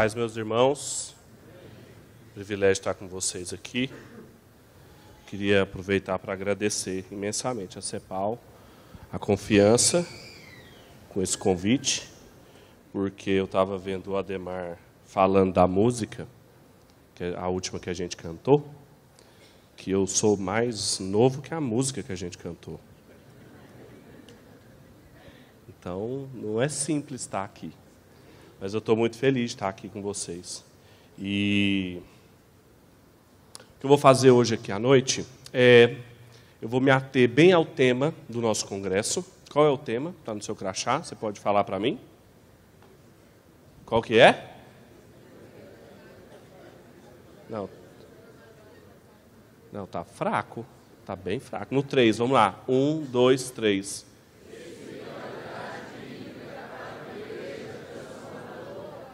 paz, meus irmãos. Privilégio estar com vocês aqui. Queria aproveitar para agradecer imensamente a CEPAL a confiança com esse convite, porque eu estava vendo o Ademar falando da música, que é a última que a gente cantou, que eu sou mais novo que a música que a gente cantou. Então, não é simples estar aqui. Mas eu estou muito feliz de estar aqui com vocês. E o que eu vou fazer hoje aqui à noite é. Eu vou me ater bem ao tema do nosso congresso. Qual é o tema? Está no seu crachá, você pode falar para mim? Qual que é? Não. Não, está fraco. está bem fraco. No 3, vamos lá. 1, 2, 3.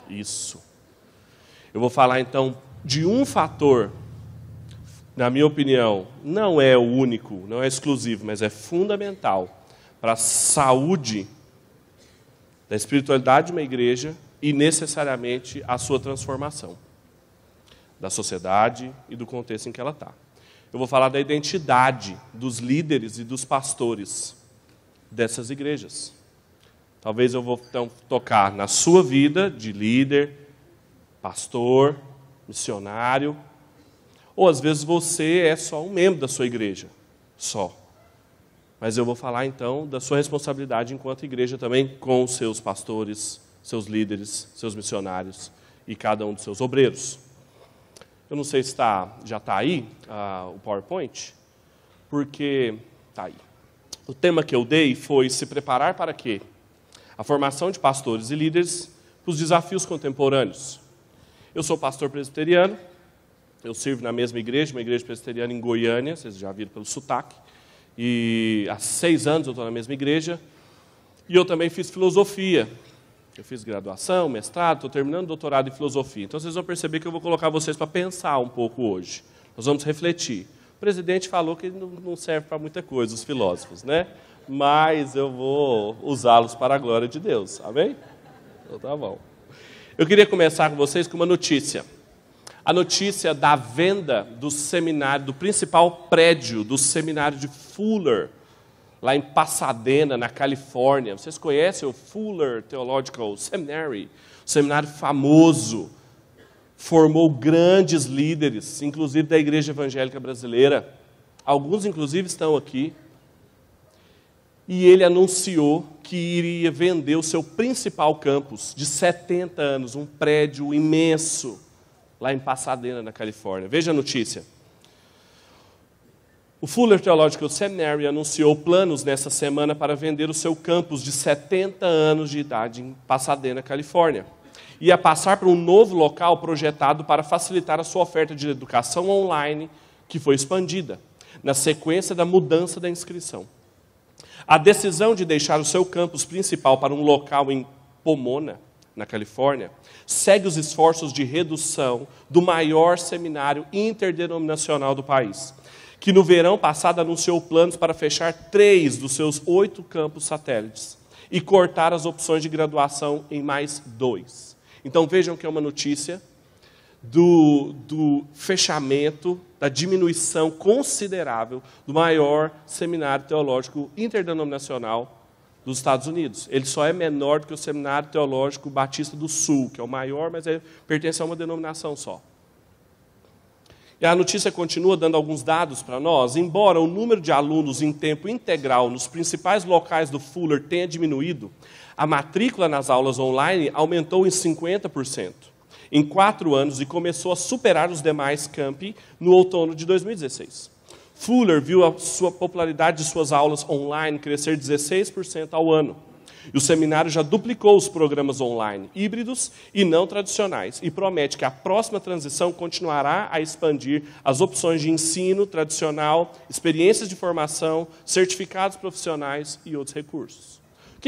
isso. Eu vou falar então de um fator, na minha opinião, não é o único, não é exclusivo, mas é fundamental para a saúde da espiritualidade de uma igreja e necessariamente a sua transformação da sociedade e do contexto em que ela está. Eu vou falar da identidade dos líderes e dos pastores dessas igrejas. Talvez eu vou então, tocar na sua vida de líder, pastor, missionário, ou às vezes você é só um membro da sua igreja, só. Mas eu vou falar então da sua responsabilidade enquanto igreja também com seus pastores, seus líderes, seus missionários e cada um dos seus obreiros. Eu não sei se tá, já está aí ah, o PowerPoint, porque está aí. O tema que eu dei foi se preparar para quê? a formação de pastores e líderes para os desafios contemporâneos. Eu sou pastor presbiteriano, eu sirvo na mesma igreja, uma igreja presbiteriana em Goiânia, vocês já viram pelo sotaque, e há seis anos eu estou na mesma igreja, e eu também fiz filosofia. Eu fiz graduação, mestrado, estou terminando doutorado em filosofia. Então vocês vão perceber que eu vou colocar vocês para pensar um pouco hoje. Nós vamos refletir. O presidente falou que não serve para muita coisa, os filósofos, né? mas eu vou usá-los para a glória de Deus. Amém? Então tá bom. Eu queria começar com vocês com uma notícia. A notícia da venda do seminário, do principal prédio do seminário de Fuller, lá em Pasadena, na Califórnia. Vocês conhecem o Fuller Theological Seminary? Um seminário famoso. Formou grandes líderes, inclusive da Igreja Evangélica Brasileira. Alguns, inclusive, estão aqui e ele anunciou que iria vender o seu principal campus de 70 anos, um prédio imenso, lá em Pasadena, na Califórnia. Veja a notícia. O Fuller Theological Seminary anunciou planos nessa semana para vender o seu campus de 70 anos de idade em Pasadena, Califórnia. Ia passar para um novo local projetado para facilitar a sua oferta de educação online, que foi expandida, na sequência da mudança da inscrição. A decisão de deixar o seu campus principal para um local em Pomona, na Califórnia, segue os esforços de redução do maior seminário interdenominacional do país, que no verão passado anunciou planos para fechar três dos seus oito campos satélites e cortar as opções de graduação em mais dois. Então vejam que é uma notícia do, do fechamento, da diminuição considerável do maior seminário teológico interdenominacional dos Estados Unidos. Ele só é menor do que o Seminário Teológico Batista do Sul, que é o maior, mas ele é, pertence a uma denominação só. E a notícia continua dando alguns dados para nós. Embora o número de alunos em tempo integral nos principais locais do Fuller tenha diminuído, a matrícula nas aulas online aumentou em 50% em quatro anos e começou a superar os demais campi no outono de 2016. Fuller viu a sua popularidade de suas aulas online crescer 16% ao ano. E o seminário já duplicou os programas online, híbridos e não tradicionais, e promete que a próxima transição continuará a expandir as opções de ensino tradicional, experiências de formação, certificados profissionais e outros recursos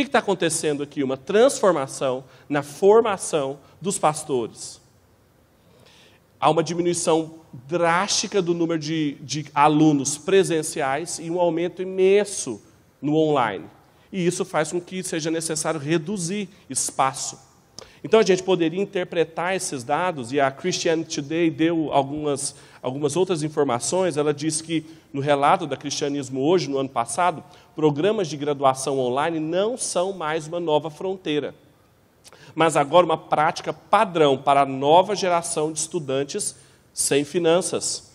que está acontecendo aqui? Uma transformação na formação dos pastores. Há uma diminuição drástica do número de, de alunos presenciais e um aumento imenso no online. E isso faz com que seja necessário reduzir espaço então a gente poderia interpretar esses dados, e a Christianity Today deu algumas, algumas outras informações. Ela diz que, no relato da Cristianismo Hoje, no ano passado, programas de graduação online não são mais uma nova fronteira, mas agora uma prática padrão para a nova geração de estudantes sem finanças,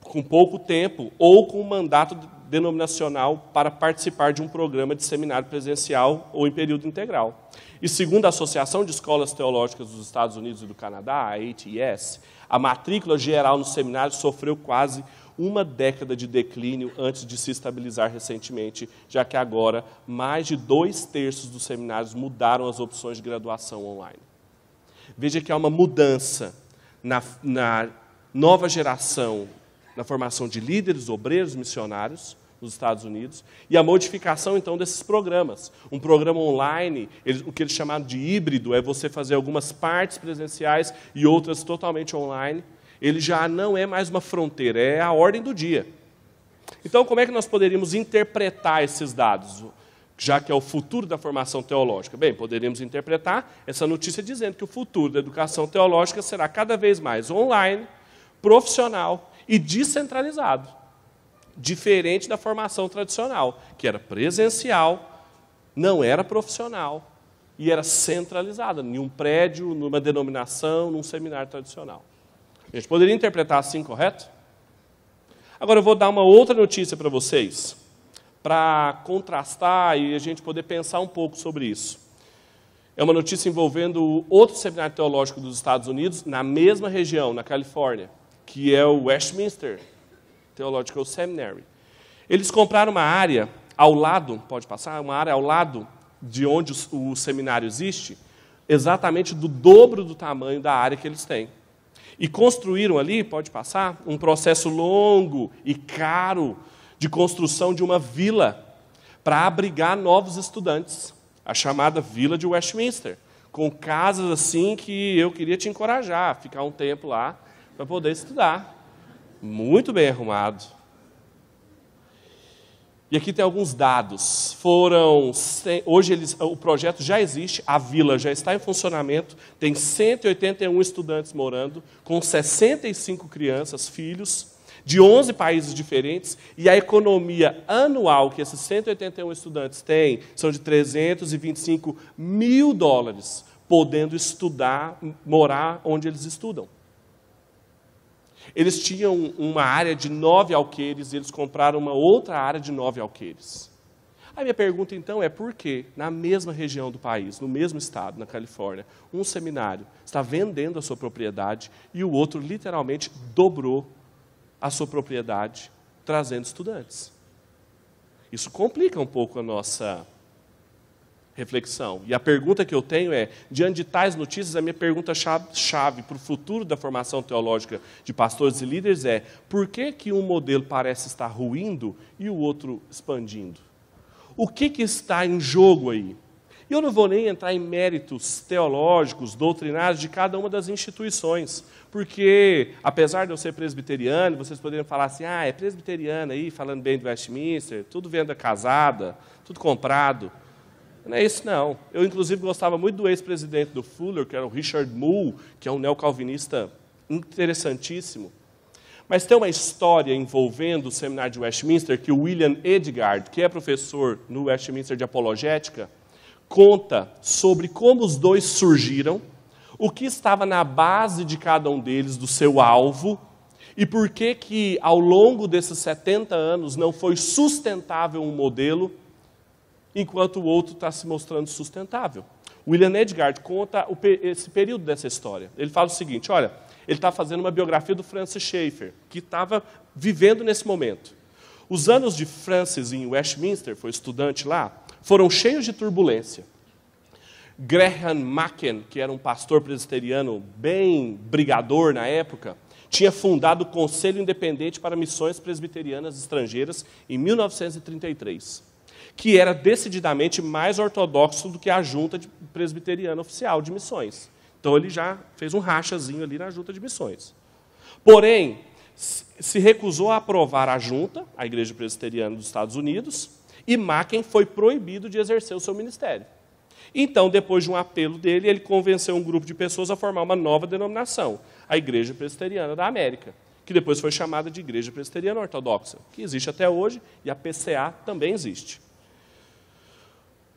com pouco tempo ou com um mandato denominacional para participar de um programa de seminário presencial ou em período integral. E segundo a Associação de Escolas Teológicas dos Estados Unidos e do Canadá, a ATS, a matrícula geral no seminário sofreu quase uma década de declínio antes de se estabilizar recentemente, já que agora mais de dois terços dos seminários mudaram as opções de graduação online. Veja que há uma mudança na, na nova geração na formação de líderes, obreiros, missionários, nos Estados Unidos, e a modificação então desses programas. Um programa online, o que eles chamaram de híbrido, é você fazer algumas partes presenciais e outras totalmente online. Ele já não é mais uma fronteira, é a ordem do dia. Então, como é que nós poderíamos interpretar esses dados, já que é o futuro da formação teológica? Bem, poderíamos interpretar essa notícia dizendo que o futuro da educação teológica será cada vez mais online, profissional e descentralizado diferente da formação tradicional, que era presencial, não era profissional e era centralizada, em um prédio, numa denominação, num seminário tradicional. A gente poderia interpretar assim, correto? Agora eu vou dar uma outra notícia para vocês, para contrastar e a gente poder pensar um pouco sobre isso. É uma notícia envolvendo outro seminário teológico dos Estados Unidos, na mesma região, na Califórnia, que é o Westminster Theological é Seminary. Eles compraram uma área ao lado, pode passar, uma área ao lado de onde o, o seminário existe, exatamente do dobro do tamanho da área que eles têm. E construíram ali, pode passar, um processo longo e caro de construção de uma vila para abrigar novos estudantes, a chamada Vila de Westminster, com casas assim que eu queria te encorajar a ficar um tempo lá para poder estudar muito bem arrumado. E aqui tem alguns dados. Foram hoje eles, o projeto já existe, a vila já está em funcionamento, tem 181 estudantes morando, com 65 crianças, filhos, de 11 países diferentes, e a economia anual que esses 181 estudantes têm são de 325 mil dólares, podendo estudar, morar onde eles estudam. Eles tinham uma área de nove alqueires e eles compraram uma outra área de nove alqueires. A minha pergunta então é por que, na mesma região do país, no mesmo estado, na Califórnia, um seminário está vendendo a sua propriedade e o outro literalmente dobrou a sua propriedade, trazendo estudantes? Isso complica um pouco a nossa reflexão. E a pergunta que eu tenho é: diante de tais notícias, a minha pergunta chave para o futuro da formação teológica de pastores e líderes é: por que, que um modelo parece estar ruindo e o outro expandindo? O que, que está em jogo aí? eu não vou nem entrar em méritos teológicos, doutrinários de cada uma das instituições, porque, apesar de eu ser presbiteriano, vocês poderiam falar assim: ah, é presbiteriano aí, falando bem do Westminster, tudo venda casada, tudo comprado. Não é isso, não. Eu, inclusive, gostava muito do ex-presidente do Fuller, que era o Richard Moore, que é um neocalvinista interessantíssimo. Mas tem uma história envolvendo o seminário de Westminster que o William Edgard, que é professor no Westminster de Apologética, conta sobre como os dois surgiram, o que estava na base de cada um deles, do seu alvo, e por que que ao longo desses 70 anos não foi sustentável um modelo enquanto o outro está se mostrando sustentável. William Edgard conta o, esse período dessa história. Ele fala o seguinte: olha, ele está fazendo uma biografia do Francis Schaeffer, que estava vivendo nesse momento. Os anos de Francis em Westminster, foi estudante lá, foram cheios de turbulência. Graham Macken, que era um pastor presbiteriano bem brigador na época, tinha fundado o Conselho Independente para Missões Presbiterianas Estrangeiras em 1933 que era decididamente mais ortodoxo do que a junta presbiteriana oficial de missões. Então ele já fez um rachazinho ali na junta de missões. Porém, se recusou a aprovar a junta, a Igreja Presbiteriana dos Estados Unidos, e Macken foi proibido de exercer o seu ministério. Então, depois de um apelo dele, ele convenceu um grupo de pessoas a formar uma nova denominação, a Igreja Presbiteriana da América, que depois foi chamada de Igreja Presbiteriana Ortodoxa, que existe até hoje, e a PCA também existe.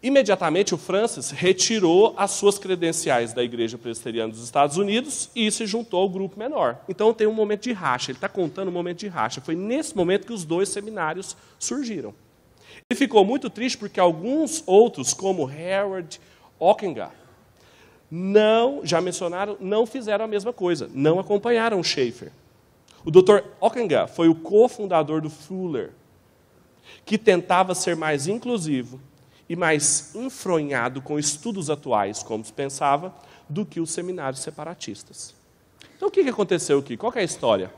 Imediatamente o Francis retirou as suas credenciais da Igreja Presbiteriana dos Estados Unidos e se juntou ao grupo menor. Então tem um momento de racha, ele está contando um momento de racha. Foi nesse momento que os dois seminários surgiram. Ele ficou muito triste porque alguns outros, como Harold Ockengar, não, já mencionaram, não fizeram a mesma coisa, não acompanharam Schaefer. O Dr. Ockengar foi o cofundador do Fuller, que tentava ser mais inclusivo e mais enfronhado com estudos atuais, como se pensava, do que os seminários separatistas. Então, o que aconteceu aqui? Qual é a história?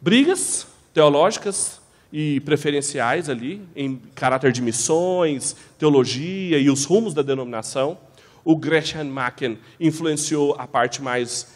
Brigas teológicas e preferenciais ali, em caráter de missões, teologia e os rumos da denominação. O Gretchen Macken influenciou a parte mais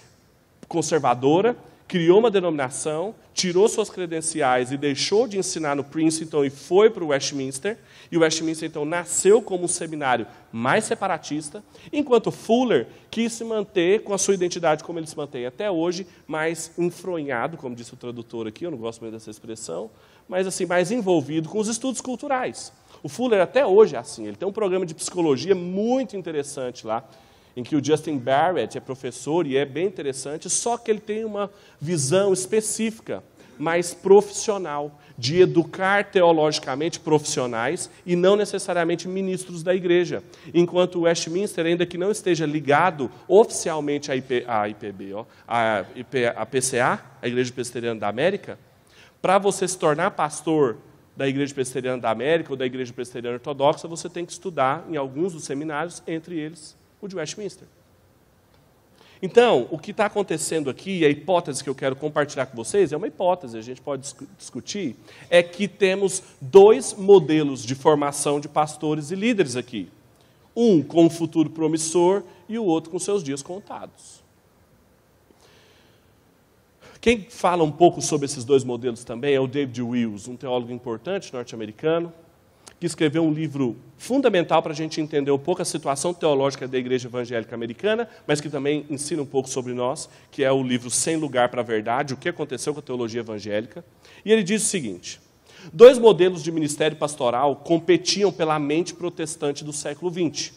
conservadora criou uma denominação, tirou suas credenciais e deixou de ensinar no Princeton e foi para o Westminster. E o Westminster, então, nasceu como um seminário mais separatista, enquanto Fuller quis se manter com a sua identidade como ele se mantém até hoje, mais enfronhado, como disse o tradutor aqui, eu não gosto muito dessa expressão, mas assim, mais envolvido com os estudos culturais. O Fuller até hoje é assim, ele tem um programa de psicologia muito interessante lá, em que o Justin Barrett é professor e é bem interessante, só que ele tem uma visão específica, mais profissional, de educar teologicamente profissionais e não necessariamente ministros da igreja. Enquanto o Westminster, ainda que não esteja ligado oficialmente à, IP, à IPB, ó, à, IP, à PCA, a Igreja Presbiteriana da América, para você se tornar pastor da Igreja Presbiteriana da América ou da Igreja Presbiteriana Ortodoxa, você tem que estudar em alguns dos seminários, entre eles o de Westminster. Então, o que está acontecendo aqui, e a hipótese que eu quero compartilhar com vocês, é uma hipótese, a gente pode discutir, é que temos dois modelos de formação de pastores e líderes aqui. Um com um futuro promissor e o outro com seus dias contados. Quem fala um pouco sobre esses dois modelos também é o David Wills, um teólogo importante norte-americano, que escreveu um livro fundamental para a gente entender um pouco a situação teológica da igreja evangélica americana, mas que também ensina um pouco sobre nós, que é o livro Sem Lugar para a Verdade, o que aconteceu com a teologia evangélica. E ele diz o seguinte: dois modelos de ministério pastoral competiam pela mente protestante do século XX,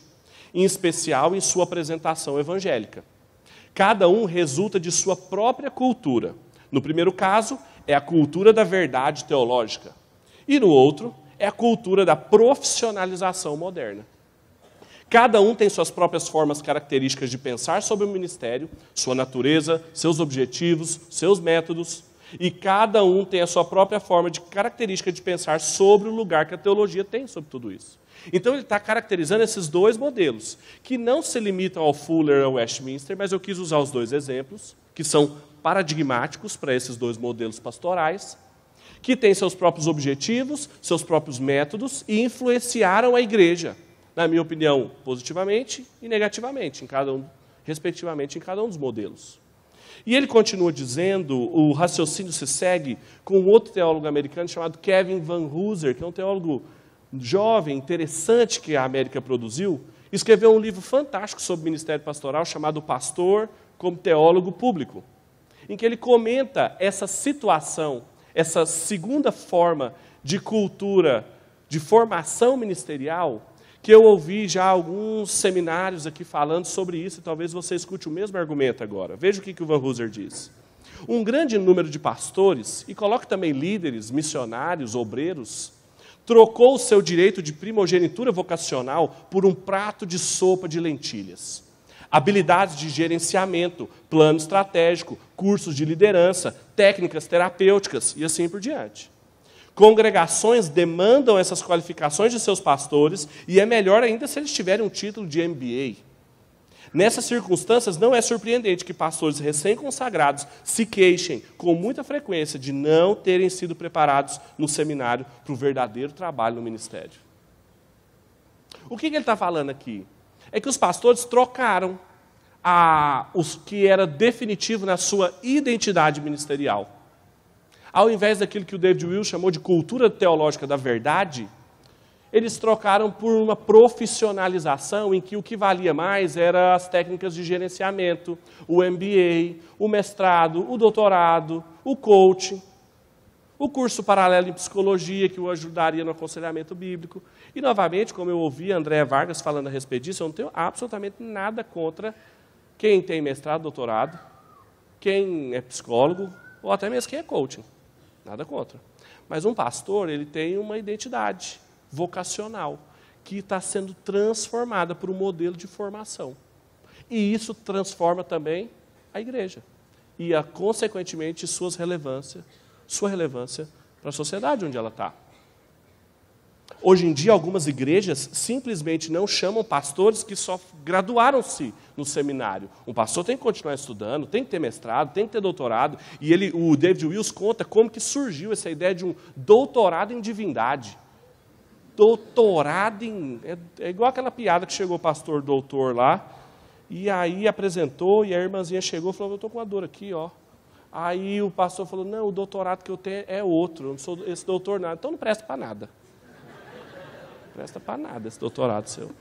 em especial em sua apresentação evangélica. Cada um resulta de sua própria cultura. No primeiro caso, é a cultura da verdade teológica. E no outro, é a cultura da profissionalização moderna. Cada um tem suas próprias formas características de pensar sobre o ministério, sua natureza, seus objetivos, seus métodos, e cada um tem a sua própria forma de característica de pensar sobre o lugar que a teologia tem sobre tudo isso. Então ele está caracterizando esses dois modelos, que não se limitam ao Fuller e ao Westminster, mas eu quis usar os dois exemplos, que são paradigmáticos para esses dois modelos pastorais, que têm seus próprios objetivos, seus próprios métodos e influenciaram a igreja, na minha opinião, positivamente e negativamente, em cada um, respectivamente, em cada um dos modelos. E ele continua dizendo, o raciocínio se segue com um outro teólogo americano chamado Kevin Van Hooser, que é um teólogo jovem, interessante que a América produziu, escreveu um livro fantástico sobre o ministério pastoral chamado Pastor como Teólogo Público, em que ele comenta essa situação essa segunda forma de cultura de formação ministerial, que eu ouvi já alguns seminários aqui falando sobre isso, e talvez você escute o mesmo argumento agora. Veja o que, que o Van Hooser diz. Um grande número de pastores, e coloque também líderes, missionários, obreiros, trocou o seu direito de primogenitura vocacional por um prato de sopa de lentilhas habilidades de gerenciamento, plano estratégico, cursos de liderança, técnicas terapêuticas e assim por diante. Congregações demandam essas qualificações de seus pastores e é melhor ainda se eles tiverem um título de MBA. Nessas circunstâncias, não é surpreendente que pastores recém-consagrados se queixem com muita frequência de não terem sido preparados no seminário para o verdadeiro trabalho no ministério. O que, que ele está falando aqui? É que os pastores trocaram a, os que era definitivo na sua identidade ministerial. Ao invés daquilo que o David Will chamou de cultura teológica da verdade, eles trocaram por uma profissionalização em que o que valia mais era as técnicas de gerenciamento, o MBA, o mestrado, o doutorado, o coaching, o curso paralelo em psicologia que o ajudaria no aconselhamento bíblico. E novamente, como eu ouvi André Vargas falando a respeito disso, eu não tenho absolutamente nada contra quem tem mestrado, doutorado, quem é psicólogo, ou até mesmo quem é coaching. Nada contra. Mas um pastor, ele tem uma identidade vocacional que está sendo transformada por um modelo de formação. E isso transforma também a igreja e, a, consequentemente, suas relevância, sua relevância para a sociedade onde ela está. Hoje em dia, algumas igrejas simplesmente não chamam pastores que só graduaram-se no seminário. Um pastor tem que continuar estudando, tem que ter mestrado, tem que ter doutorado. E ele, o David Wills conta como que surgiu essa ideia de um doutorado em divindade. Doutorado em. É, é igual aquela piada que chegou o pastor doutor lá, e aí apresentou, e a irmãzinha chegou e falou: Eu estou com uma dor aqui, ó. Aí o pastor falou: Não, o doutorado que eu tenho é outro, eu não sou esse doutor nada, então não presta para nada presta para nada esse doutorado seu.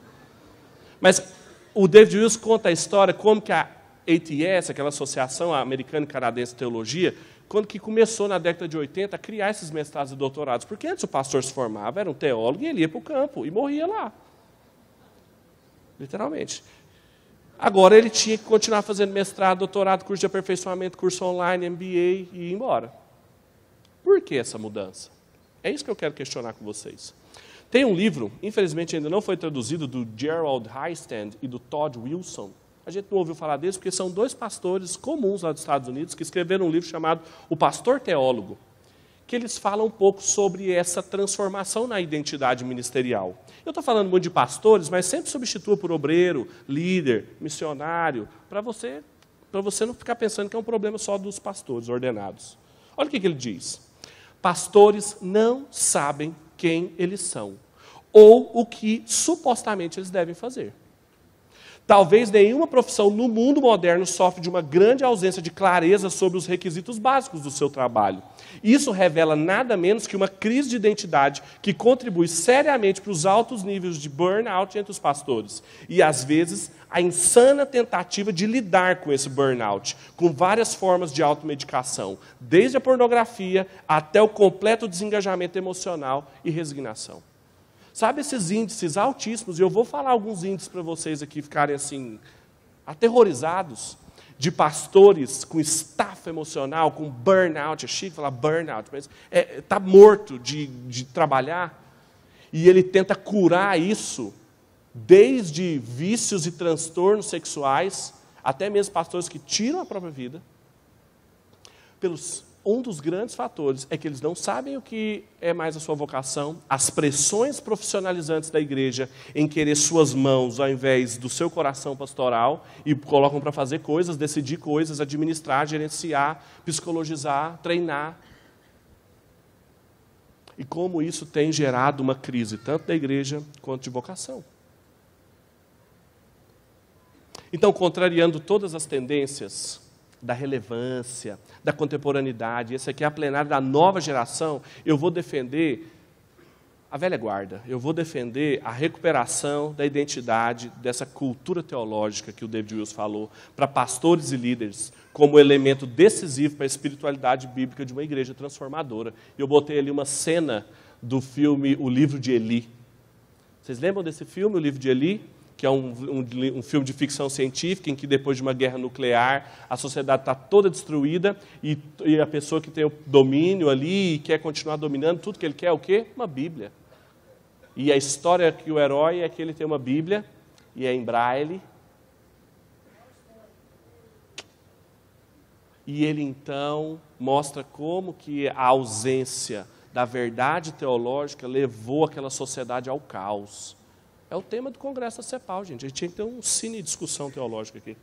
Mas o David Wilson conta a história como que a ATS, aquela Associação Americana Canadense de Teologia, quando que começou na década de 80 a criar esses mestrados e doutorados. Porque antes o pastor se formava, era um teólogo e ele ia para o campo e morria lá. Literalmente. Agora ele tinha que continuar fazendo mestrado, doutorado, curso de aperfeiçoamento, curso online, MBA e ir embora. Por que essa mudança? É isso que eu quero questionar com vocês. Tem um livro, infelizmente ainda não foi traduzido, do Gerald Highstand e do Todd Wilson. A gente não ouviu falar deles porque são dois pastores comuns lá dos Estados Unidos que escreveram um livro chamado O Pastor Teólogo, que eles falam um pouco sobre essa transformação na identidade ministerial. Eu estou falando muito de pastores, mas sempre substitua por obreiro, líder, missionário, para você, você não ficar pensando que é um problema só dos pastores ordenados. Olha o que, que ele diz. Pastores não sabem quem eles são ou o que supostamente eles devem fazer. Talvez nenhuma profissão no mundo moderno sofre de uma grande ausência de clareza sobre os requisitos básicos do seu trabalho. Isso revela nada menos que uma crise de identidade que contribui seriamente para os altos níveis de burnout entre os pastores e, às vezes, a insana tentativa de lidar com esse burnout, com várias formas de automedicação, desde a pornografia até o completo desengajamento emocional e resignação. Sabe esses índices altíssimos? E eu vou falar alguns índices para vocês aqui ficarem assim, aterrorizados, de pastores com estafa emocional, com burnout. É chique falar burnout, mas está é, é tá morto de, de trabalhar. E ele tenta curar isso, desde vícios e transtornos sexuais, até mesmo pastores que tiram a própria vida, pelos um dos grandes fatores é que eles não sabem o que é mais a sua vocação, as pressões profissionalizantes da igreja em querer suas mãos ao invés do seu coração pastoral e colocam para fazer coisas, decidir coisas, administrar, gerenciar, psicologizar, treinar. E como isso tem gerado uma crise tanto da igreja quanto de vocação. Então, contrariando todas as tendências da relevância, da contemporaneidade. Esse aqui é a plenária da nova geração. Eu vou defender a velha guarda. Eu vou defender a recuperação da identidade dessa cultura teológica que o David Wills falou para pastores e líderes como elemento decisivo para a espiritualidade bíblica de uma igreja transformadora. Eu botei ali uma cena do filme O Livro de Eli. Vocês lembram desse filme, O Livro de Eli? que é um, um, um, filme de ficção científica em que depois de uma guerra nuclear a sociedade está toda destruída e, e, a pessoa que tem o domínio ali e quer continuar dominando, tudo que ele quer é o quê? Uma Bíblia. E a história que o herói é que ele tem uma Bíblia e é em braille. E ele então mostra como que a ausência da verdade teológica levou aquela sociedade ao caos. É o tema do Congresso da CEPAL, gente. A gente tinha que ter um cine discussão teológica aqui.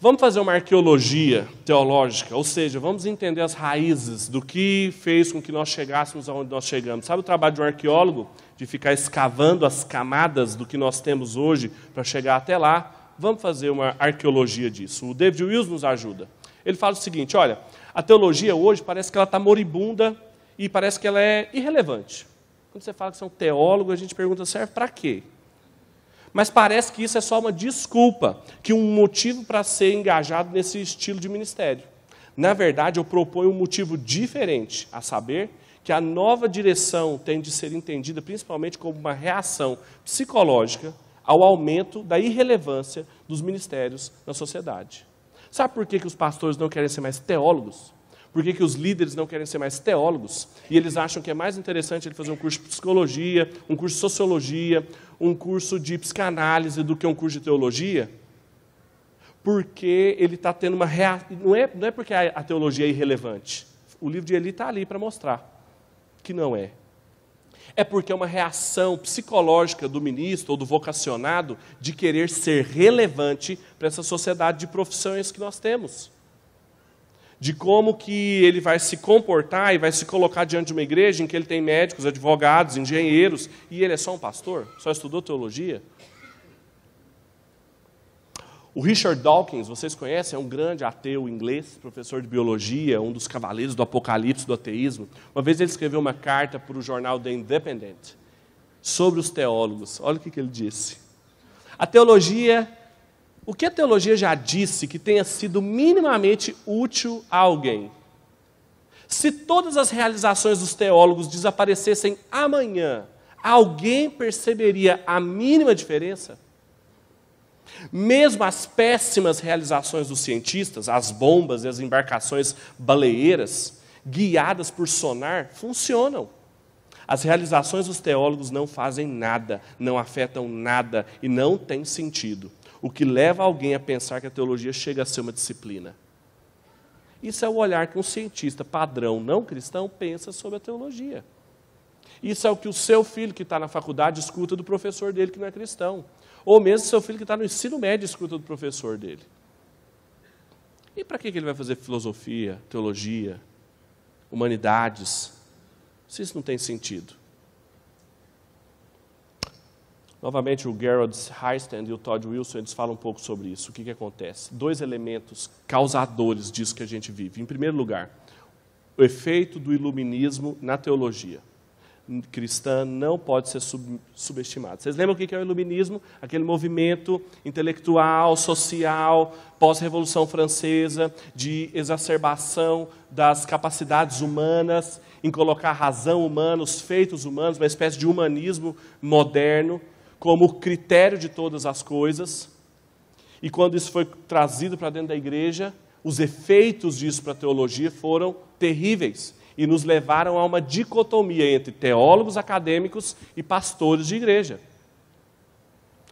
Vamos fazer uma arqueologia teológica, ou seja, vamos entender as raízes do que fez com que nós chegássemos aonde nós chegamos. Sabe o trabalho de um arqueólogo? De ficar escavando as camadas do que nós temos hoje para chegar até lá. Vamos fazer uma arqueologia disso. O David Wills nos ajuda. Ele fala o seguinte: olha, a teologia hoje parece que ela está moribunda e parece que ela é irrelevante. Quando você fala que são é teólogos, a gente pergunta, serve para quê? Mas parece que isso é só uma desculpa, que um motivo para ser engajado nesse estilo de ministério. Na verdade, eu proponho um motivo diferente, a saber, que a nova direção tem de ser entendida principalmente como uma reação psicológica ao aumento da irrelevância dos ministérios na sociedade. Sabe por que, que os pastores não querem ser mais teólogos? Por que, que os líderes não querem ser mais teólogos? E eles acham que é mais interessante ele fazer um curso de psicologia, um curso de sociologia, um curso de psicanálise do que um curso de teologia? Porque ele está tendo uma reação. Não é, não é porque a, a teologia é irrelevante. O livro de Eli está ali para mostrar que não é. É porque é uma reação psicológica do ministro ou do vocacionado de querer ser relevante para essa sociedade de profissões que nós temos de como que ele vai se comportar e vai se colocar diante de uma igreja em que ele tem médicos, advogados, engenheiros, e ele é só um pastor? Só estudou teologia? O Richard Dawkins, vocês conhecem, é um grande ateu inglês, professor de biologia, um dos cavaleiros do apocalipse do ateísmo. Uma vez ele escreveu uma carta para o jornal The Independent sobre os teólogos. Olha o que, que ele disse. A teologia o que a teologia já disse que tenha sido minimamente útil a alguém? Se todas as realizações dos teólogos desaparecessem amanhã, alguém perceberia a mínima diferença? Mesmo as péssimas realizações dos cientistas, as bombas e as embarcações baleeiras, guiadas por sonar, funcionam. As realizações dos teólogos não fazem nada, não afetam nada e não têm sentido o que leva alguém a pensar que a teologia chega a ser uma disciplina. Isso é o olhar que um cientista padrão não cristão pensa sobre a teologia. Isso é o que o seu filho que está na faculdade escuta do professor dele que não é cristão. Ou mesmo seu filho que está no ensino médio escuta do professor dele. E para que ele vai fazer filosofia, teologia, humanidades, se isso não tem sentido? Novamente, o Gerald Heistand e o Todd Wilson eles falam um pouco sobre isso. O que, que acontece? Dois elementos causadores disso que a gente vive. Em primeiro lugar, o efeito do iluminismo na teologia cristã não pode ser sub, subestimado. Vocês lembram o que é o iluminismo? Aquele movimento intelectual, social, pós-revolução francesa, de exacerbação das capacidades humanas, em colocar a razão humana, os feitos humanos, uma espécie de humanismo moderno como o critério de todas as coisas. E quando isso foi trazido para dentro da igreja, os efeitos disso para a teologia foram terríveis e nos levaram a uma dicotomia entre teólogos acadêmicos e pastores de igreja.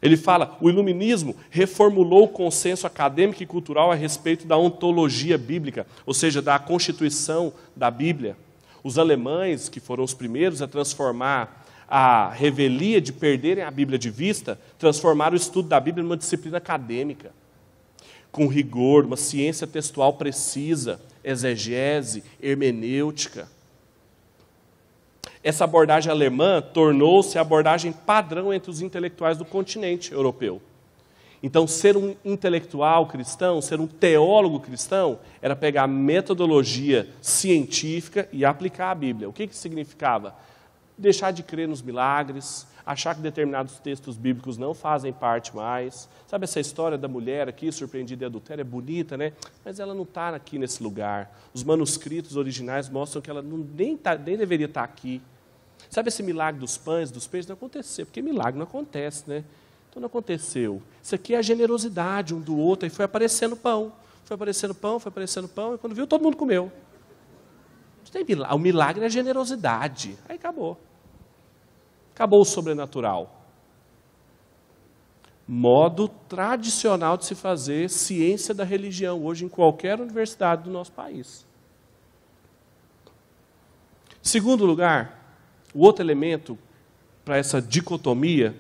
Ele fala: o iluminismo reformulou o consenso acadêmico e cultural a respeito da ontologia bíblica, ou seja, da constituição da Bíblia. Os alemães, que foram os primeiros a transformar a revelia de perderem a Bíblia de vista, transformaram o estudo da Bíblia numa disciplina acadêmica, com rigor, uma ciência textual precisa, exegese, hermenêutica. Essa abordagem alemã tornou-se a abordagem padrão entre os intelectuais do continente europeu. Então, ser um intelectual cristão, ser um teólogo cristão, era pegar a metodologia científica e aplicar a Bíblia. O que, que significava? deixar de crer nos milagres, achar que determinados textos bíblicos não fazem parte mais. Sabe essa história da mulher aqui, surpreendida em adultério, é bonita, né? Mas ela não está aqui nesse lugar. Os manuscritos originais mostram que ela não, nem, tá, nem deveria estar tá aqui. Sabe esse milagre dos pães, dos peixes? Não aconteceu, porque milagre não acontece, né? Então não aconteceu. Isso aqui é a generosidade um do outro, e foi aparecendo pão. Foi aparecendo pão, foi aparecendo pão, e quando viu, todo mundo comeu. O milagre é a generosidade. Aí acabou. Acabou o sobrenatural. Modo tradicional de se fazer ciência da religião hoje em qualquer universidade do nosso país. Segundo lugar, o outro elemento para essa dicotomia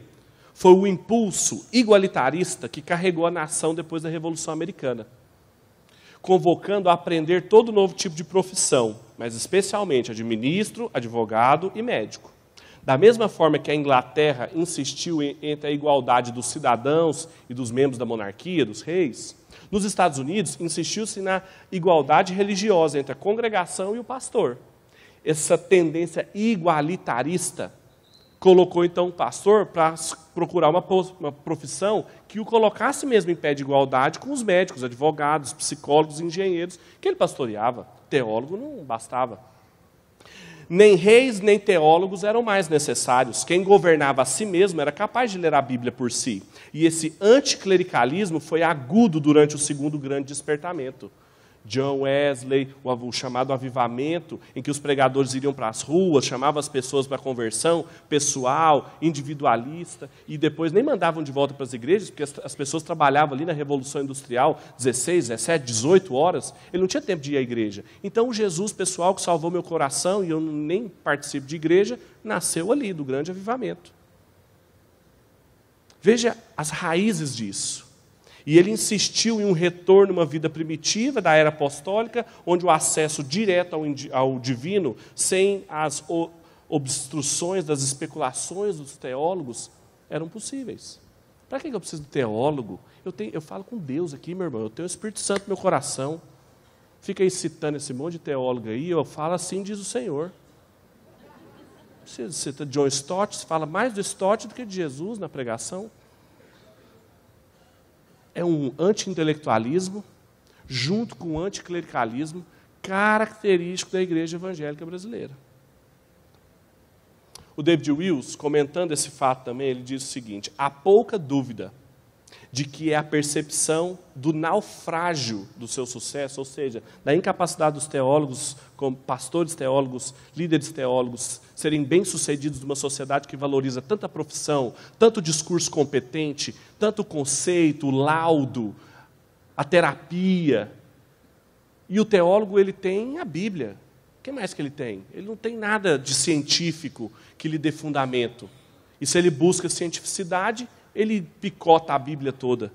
foi o impulso igualitarista que carregou a nação depois da Revolução Americana, convocando a aprender todo novo tipo de profissão, mas especialmente a de ministro, advogado e médico. Da mesma forma que a Inglaterra insistiu entre a igualdade dos cidadãos e dos membros da monarquia, dos reis, nos Estados Unidos insistiu-se na igualdade religiosa entre a congregação e o pastor. Essa tendência igualitarista colocou então o pastor para procurar uma, profissão que o colocasse mesmo em pé de igualdade com os médicos, advogados, psicólogos, engenheiros que ele pastoreava. Teólogo não bastava nem reis nem teólogos eram mais necessários. Quem governava a si mesmo era capaz de ler a Bíblia por si. E esse anticlericalismo foi agudo durante o segundo grande despertamento. John Wesley, o chamado avivamento, em que os pregadores iriam para as ruas, chamavam as pessoas para conversão pessoal, individualista, e depois nem mandavam de volta para as igrejas, porque as, pessoas trabalhavam ali na Revolução Industrial, 16, 17, 18 horas, ele não tinha tempo de ir à igreja. Então, o Jesus pessoal que salvou meu coração, e eu nem participo de igreja, nasceu ali, do grande avivamento. Veja as raízes disso. E ele insistiu em um retorno a uma vida primitiva da era apostólica, onde o acesso direto ao, ao divino, sem as obstruções das especulações dos teólogos, eram possíveis. Para que eu preciso de teólogo? Eu, tenho, eu falo com Deus aqui, meu irmão. Eu tenho o Espírito Santo no meu coração. Fica aí citando esse monte de teólogo aí. Eu falo assim, diz o Senhor. Você cita John Stott, fala mais do Stott do que de Jesus na pregação é um anti-intelectualismo junto com o anticlericalismo característico da igreja evangélica brasileira. O David Wills, comentando esse fato também, ele diz o seguinte: há pouca dúvida de que é a percepção do naufrágio do seu sucesso, ou seja, da incapacidade dos teólogos, como pastores teólogos, líderes teólogos, serem bem-sucedidos numa sociedade que valoriza tanta profissão, tanto discurso competente, tanto conceito, laudo, a terapia. E o teólogo, ele tem a Bíblia. O que mais que ele tem? Ele não tem nada de científico que lhe dê fundamento. E se ele busca cientificidade, ele picota a Bíblia toda.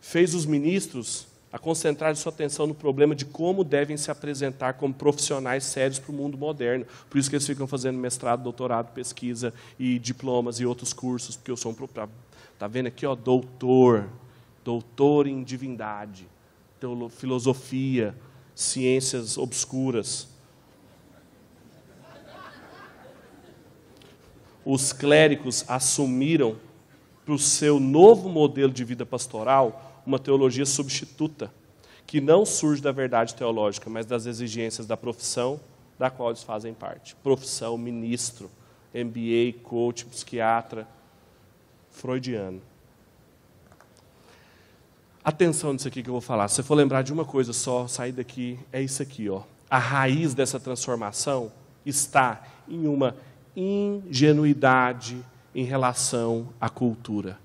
Fez os ministros a concentrar sua atenção no problema de como devem se apresentar como profissionais sérios para o mundo moderno. Por isso que eles ficam fazendo mestrado, doutorado, pesquisa e diplomas e outros cursos, porque eu sou um tá vendo aqui, ó, doutor, doutor em divindade, teolo, filosofia, ciências obscuras. Os clérigos assumiram para o seu novo modelo de vida pastoral uma teologia substituta, que não surge da verdade teológica, mas das exigências da profissão da qual eles fazem parte. Profissão, ministro, MBA, coach, psiquiatra, freudiano. Atenção nisso aqui que eu vou falar. Se você for lembrar de uma coisa só, sair daqui, é isso aqui. Ó. A raiz dessa transformação está em uma ingenuidade em relação à cultura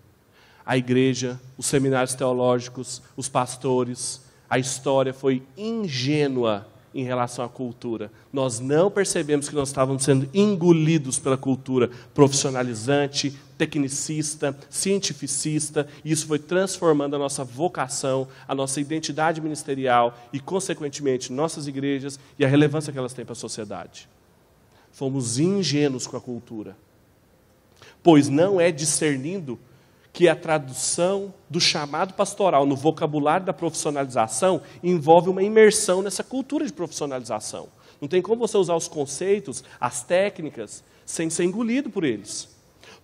a igreja, os seminários teológicos, os pastores, a história foi ingênua em relação à cultura. Nós não percebemos que nós estávamos sendo engolidos pela cultura profissionalizante, tecnicista, cientificista, e isso foi transformando a nossa vocação, a nossa identidade ministerial e, consequentemente, nossas igrejas e a relevância que elas têm para a sociedade. Fomos ingênuos com a cultura, pois não é discernindo que a tradução do chamado pastoral no vocabulário da profissionalização envolve uma imersão nessa cultura de profissionalização. Não tem como você usar os conceitos, as técnicas, sem ser engolido por eles.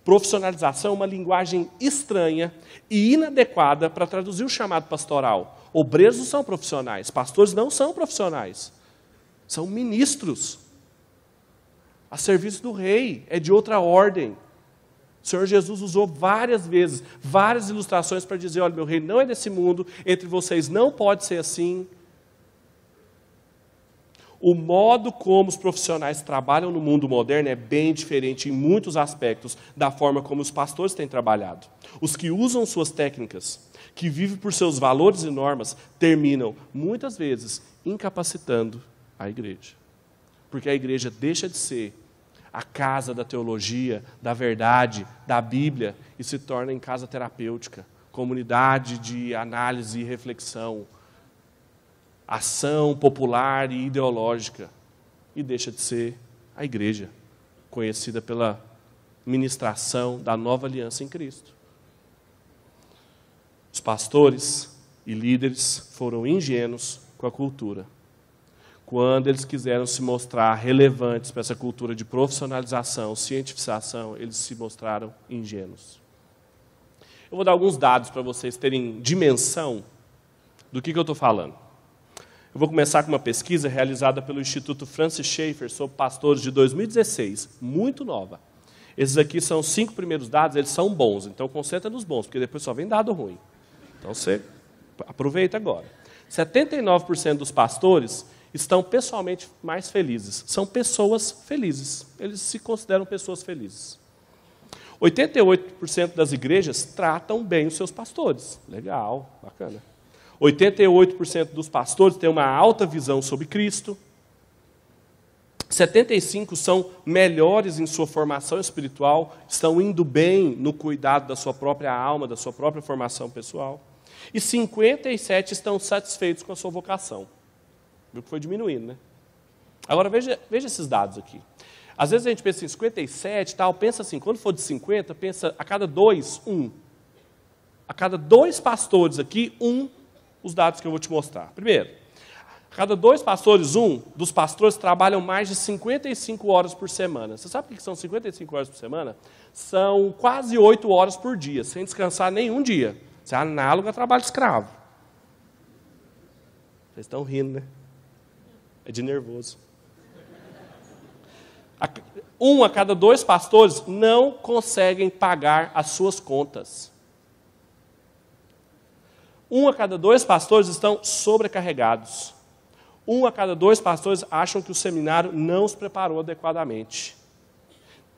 Profissionalização é uma linguagem estranha e inadequada para traduzir o chamado pastoral. Obreiros não são profissionais, pastores não são profissionais, são ministros. A serviço do rei é de outra ordem, o Senhor Jesus usou várias vezes, várias ilustrações para dizer: olha, meu reino não é desse mundo, entre vocês não pode ser assim. O modo como os profissionais trabalham no mundo moderno é bem diferente em muitos aspectos da forma como os pastores têm trabalhado. Os que usam suas técnicas, que vivem por seus valores e normas, terminam muitas vezes incapacitando a igreja. Porque a igreja deixa de ser a casa da teologia, da verdade, da Bíblia e se torna em casa terapêutica, comunidade de análise e reflexão, ação popular e ideológica. E deixa de ser a igreja, conhecida pela ministração da nova aliança em Cristo. Os pastores e líderes foram ingênuos com a cultura quando eles quiseram se mostrar relevantes para essa cultura de profissionalização, cientificação, eles se mostraram ingênuos. Eu vou dar alguns dados para vocês terem dimensão do que, que eu estou falando. Eu vou começar com uma pesquisa realizada pelo Instituto Francis Schaeffer sobre pastores de 2016, muito nova. Esses aqui são os cinco primeiros dados, eles são bons, então concentra nos bons, porque depois só vem dado ruim. Então você aproveita agora. 79% dos pastores estão pessoalmente mais felizes. São pessoas felizes. Eles se consideram pessoas felizes. 88% das igrejas tratam bem os seus pastores. Legal, bacana. 88% dos pastores têm uma alta visão sobre Cristo. 75 são melhores em sua formação espiritual, estão indo bem no cuidado da sua própria alma, da sua própria formação pessoal. E 57 estão satisfeitos com a sua vocação. Viu que foi diminuindo, né? Agora veja, veja esses dados aqui. Às vezes a gente pensa em 57 e tal, pensa assim, quando for de 50, pensa a cada dois, um. A cada dois pastores aqui, um, os dados que eu vou te mostrar. Primeiro, a cada dois pastores, um dos pastores trabalham mais de 55 horas por semana. Você sabe o que são 55 horas por semana? São quase 8 horas por dia, sem descansar nenhum dia. Isso é análogo a trabalho escravo. Vocês estão rindo, né? É de nervoso. Um a cada dois pastores não conseguem pagar as suas contas. Um a cada dois pastores estão sobrecarregados. Um a cada dois pastores acham que o seminário não os preparou adequadamente.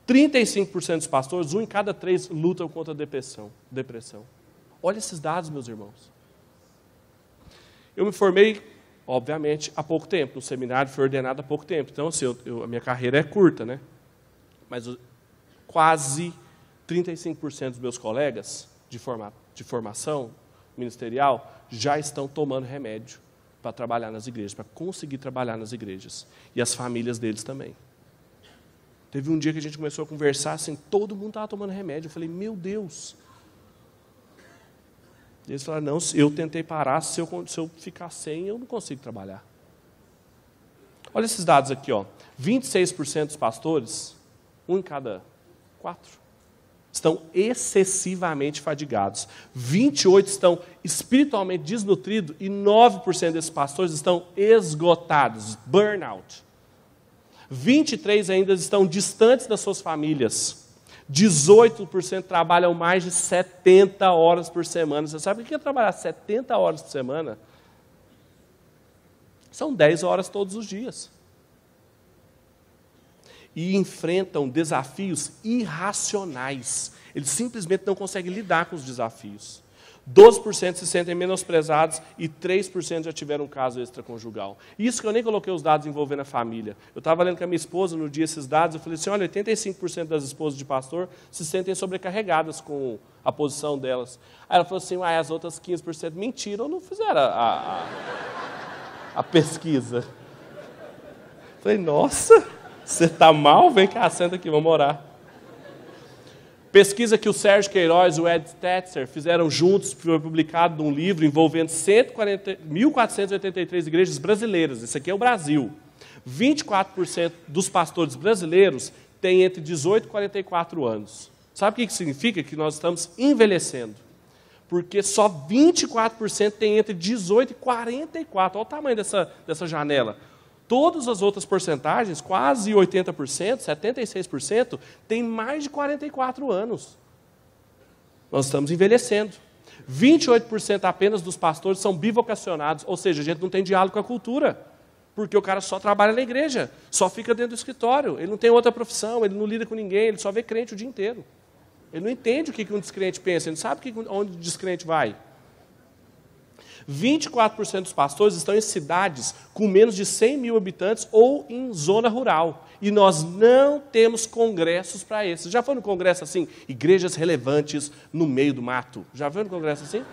35% dos pastores, um em cada três, lutam contra a depressão. depressão. Olha esses dados, meus irmãos. Eu me formei obviamente, há pouco tempo. No seminário foi ordenado há pouco tempo. Então, assim, eu, eu, a minha carreira é curta, né? Mas quase 35% dos meus colegas de, forma, de formação ministerial já estão tomando remédio para trabalhar nas igrejas, para conseguir trabalhar nas igrejas. E as famílias deles também. Teve um dia que a gente começou a conversar assim, todo mundo estava tomando remédio. Eu falei, meu Deus, eles falaram, não, eu tentei parar, se eu, se eu ficar sem, eu não consigo trabalhar. Olha esses dados aqui, ó. 26% dos pastores, um em cada quatro, estão excessivamente fadigados. 28 estão espiritualmente desnutridos e 9% desses pastores estão esgotados, burnout. 23 ainda estão distantes das suas famílias. 18% trabalham mais de 70 horas por semana. Você sabe o que é trabalhar 70 horas por semana? São 10 horas todos os dias. E enfrentam desafios irracionais. Eles simplesmente não conseguem lidar com os desafios. 12% se sentem menosprezados e 3% já tiveram um caso extraconjugal. Isso que eu nem coloquei os dados envolvendo a família. Eu estava lendo com a minha esposa no dia esses dados, eu falei assim: olha, 85% das esposas de pastor se sentem sobrecarregadas com a posição delas. Aí ela falou assim: ah, as outras 15% mentiram ou não fizeram a, a, a pesquisa. Eu falei: nossa, você está mal? Vem cá, senta aqui, vamos orar. Pesquisa que o Sérgio Queiroz e o Ed Tetzer fizeram juntos, foi publicado num livro envolvendo 1.483 igrejas brasileiras. Isso aqui é o Brasil. 24% dos pastores brasileiros têm entre 18 e 44 anos. Sabe o que significa? Que nós estamos envelhecendo. Porque só 24% tem entre 18 e 44. Olha o tamanho dessa, dessa janela. Todas as outras porcentagens, quase 80%, 76%, têm mais de 44 anos. Nós estamos envelhecendo. 28% apenas dos pastores são bivocacionados, ou seja, a gente não tem diálogo com a cultura, porque o cara só trabalha na igreja, só fica dentro do escritório, ele não tem outra profissão, ele não lida com ninguém, ele só vê crente o dia inteiro. Ele não entende o que um descrente pensa, ele não sabe onde o descrente vai. 24% dos pastores estão em cidades com menos de 100 mil habitantes ou em zona rural. E nós não temos congressos para esses. Já foi no congresso assim? Igrejas relevantes no meio do mato. Já foi no congresso assim?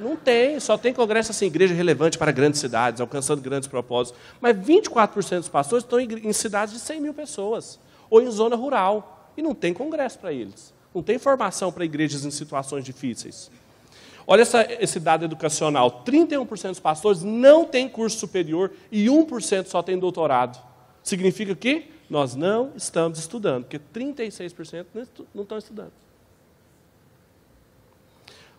Não tem, só tem congresso assim, igreja relevante para grandes cidades, alcançando grandes propósitos. Mas 24% dos pastores estão em cidades de 100 mil pessoas, ou em zona rural, e não tem congresso para eles. Não tem formação para igrejas em situações difíceis. Olha essa, esse dado educacional: 31% dos pastores não têm curso superior e 1% só tem doutorado. Significa que nós não estamos estudando, porque 36% não estão estudando.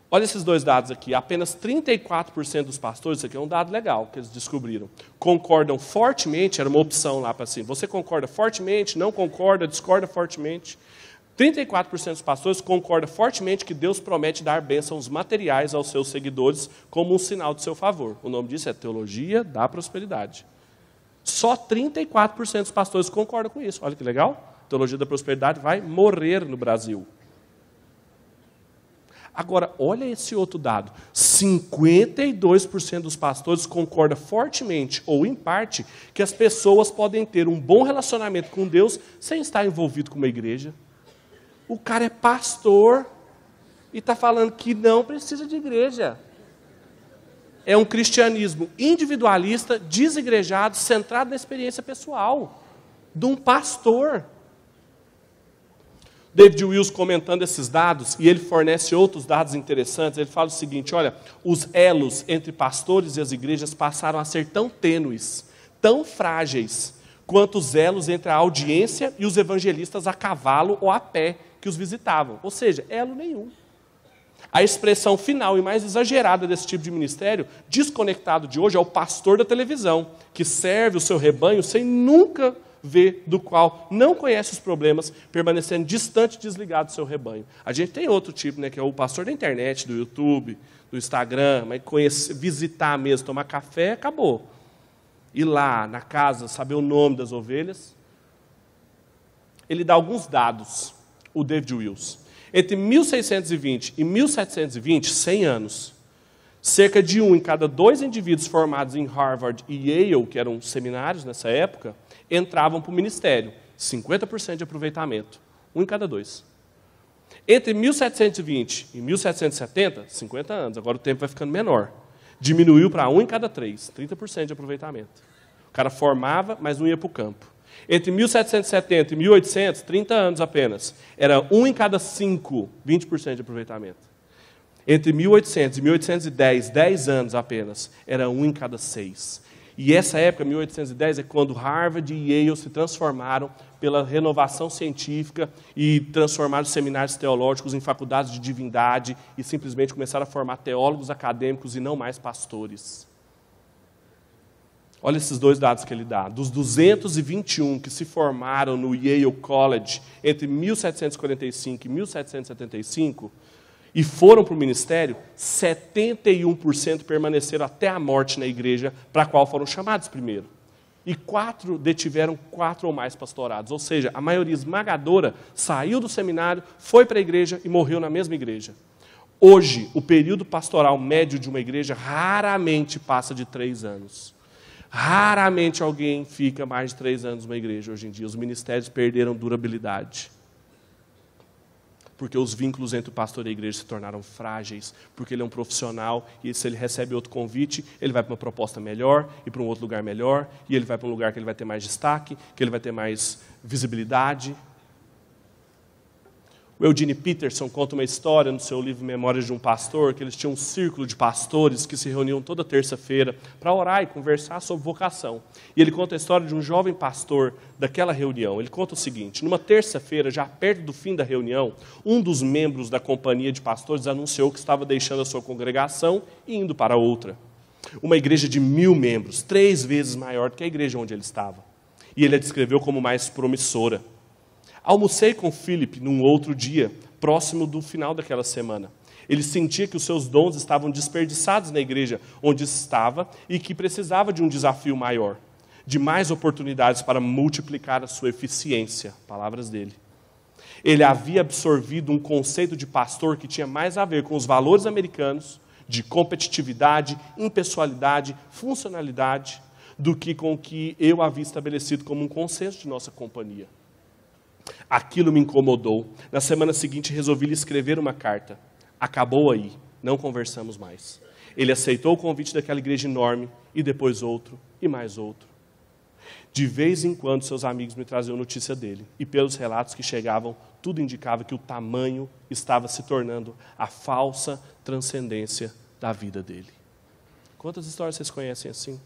Olha esses dois dados aqui. Apenas 34% dos pastores, isso aqui é um dado legal que eles descobriram, concordam fortemente, era uma opção lá para assim, você concorda fortemente, não concorda, discorda fortemente, 34% dos pastores concordam fortemente que Deus promete dar bênçãos materiais aos seus seguidores como um sinal de seu favor. O nome disso é Teologia da Prosperidade. Só 34% dos pastores concordam com isso. Olha que legal. teologia da prosperidade vai morrer no Brasil. Agora, olha esse outro dado: 52% dos pastores concorda fortemente ou em parte que as pessoas podem ter um bom relacionamento com Deus sem estar envolvido com uma igreja. O cara é pastor e está falando que não precisa de igreja. É um cristianismo individualista, desigrejado, centrado na experiência pessoal de um pastor. David Wills comentando esses dados, e ele fornece outros dados interessantes, ele fala o seguinte: olha, os elos entre pastores e as igrejas passaram a ser tão tênues, tão frágeis, quanto os elos entre a audiência e os evangelistas a cavalo ou a pé, que os visitavam, ou seja, elo nenhum. A expressão final e mais exagerada desse tipo de ministério, desconectado de hoje, é o pastor da televisão, que serve o seu rebanho sem nunca ver, do qual não conhece os problemas, permanecendo distante e desligado do seu rebanho. A gente tem outro tipo, né, que é o pastor da internet, do YouTube, do Instagram, mas conhecer, visitar mesmo, tomar café, acabou. Ir lá na casa, saber o nome das ovelhas. Ele dá alguns dados o David Wills. Entre 1620 e 1720, 100 anos, cerca de um em cada dois indivíduos formados em Harvard e Yale, que eram seminários nessa época, entravam para o ministério. 50% de aproveitamento. Um em cada dois. Entre 1720 e 1770, 50 anos, agora o tempo vai ficando menor. Diminuiu para um em cada três, 30% de aproveitamento. O cara formava, mas não ia para o campo. Entre 1770 e 1800, 30 anos apenas, era um em cada cinco, 20% de aproveitamento. Entre 1800 e 1810, 10 anos apenas, era um em cada seis. E essa época, 1810, é quando Harvard e Yale se transformaram pela renovação científica e transformaram seminários teológicos em faculdades de divindade e simplesmente começaram a formar teólogos acadêmicos e não mais pastores. Olha esses dois dados que ele dá. Dos 221 que se formaram no Yale College entre 1745 e 1775 e foram para o ministério, 71% permaneceram até a morte na igreja para a qual foram chamados primeiro. E quatro detiveram quatro ou mais pastorados. Ou seja, a maioria esmagadora saiu do seminário, foi para a igreja e morreu na mesma igreja. Hoje, o período pastoral médio de uma igreja raramente passa de três anos. Raramente alguém fica mais de três anos numa igreja hoje em dia. Os ministérios perderam durabilidade. Porque os vínculos entre o pastor e a igreja se tornaram frágeis. Porque ele é um profissional e se ele recebe outro convite, ele vai para uma proposta melhor e para um outro lugar melhor. E ele vai para um lugar que ele vai ter mais destaque, que ele vai ter mais visibilidade. O Eugene Peterson conta uma história no seu livro Memórias de um Pastor, que eles tinham um círculo de pastores que se reuniam toda terça-feira para orar e conversar sobre vocação. E ele conta a história de um jovem pastor daquela reunião. Ele conta o seguinte: numa terça-feira, já perto do fim da reunião, um dos membros da companhia de pastores anunciou que estava deixando a sua congregação e indo para outra. Uma igreja de mil membros, três vezes maior do que a igreja onde ele estava. E ele a descreveu como mais promissora. Almocei com Felipe num outro dia, próximo do final daquela semana. Ele sentia que os seus dons estavam desperdiçados na igreja onde estava e que precisava de um desafio maior, de mais oportunidades para multiplicar a sua eficiência. Palavras dele. Ele havia absorvido um conceito de pastor que tinha mais a ver com os valores americanos, de competitividade, impessoalidade, funcionalidade, do que com o que eu havia estabelecido como um consenso de nossa companhia. Aquilo me incomodou. Na semana seguinte, resolvi lhe escrever uma carta. Acabou aí, não conversamos mais. Ele aceitou o convite daquela igreja enorme, e depois outro, e mais outro. De vez em quando, seus amigos me traziam notícia dele, e pelos relatos que chegavam, tudo indicava que o tamanho estava se tornando a falsa transcendência da vida dele. Quantas histórias vocês conhecem assim?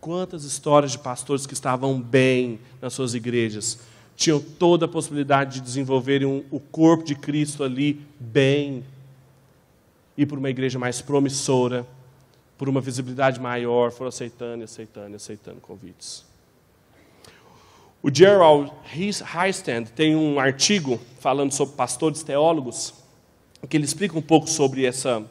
Quantas histórias de pastores que estavam bem nas suas igrejas, tinham toda a possibilidade de desenvolverem um, o corpo de Cristo ali bem, e por uma igreja mais promissora, por uma visibilidade maior, foram aceitando, aceitando, aceitando convites. O Gerald Highstand tem um artigo falando sobre pastores teólogos, que ele explica um pouco sobre essa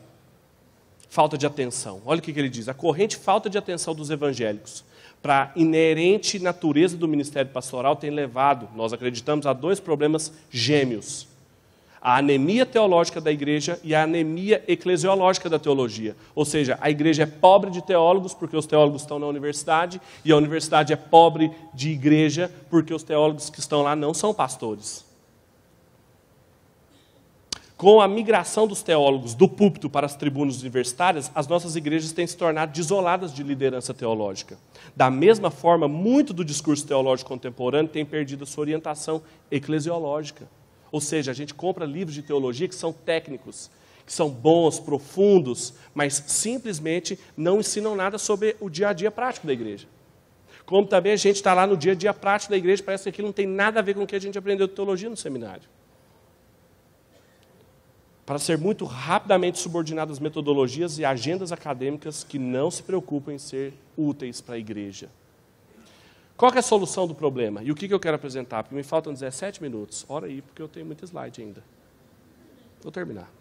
falta de atenção. Olha o que ele diz: a corrente falta de atenção dos evangélicos para a inerente natureza do ministério pastoral tem levado, nós acreditamos, a dois problemas gêmeos: a anemia teológica da igreja e a anemia eclesiológica da teologia. Ou seja, a igreja é pobre de teólogos porque os teólogos estão na universidade, e a universidade é pobre de igreja porque os teólogos que estão lá não são pastores com a migração dos teólogos do púlpito para as tribunas universitárias, as nossas igrejas têm se tornado desoladas de liderança teológica. Da mesma forma, muito do discurso teológico contemporâneo tem perdido a sua orientação eclesiológica. Ou seja, a gente compra livros de teologia que são técnicos, que são bons, profundos, mas simplesmente não ensinam nada sobre o dia a dia prático da igreja. Como também a gente está lá no dia a dia prático da igreja, parece que aquilo não tem nada a ver com o que a gente aprendeu de teologia no seminário para ser muito rapidamente subordinadas metodologias e agendas acadêmicas que não se preocupam em ser úteis para a igreja. Qual é a solução do problema? E o que, que eu quero apresentar? Porque me faltam 17 minutos. Ora aí, porque eu tenho muito slide ainda. Vou terminar.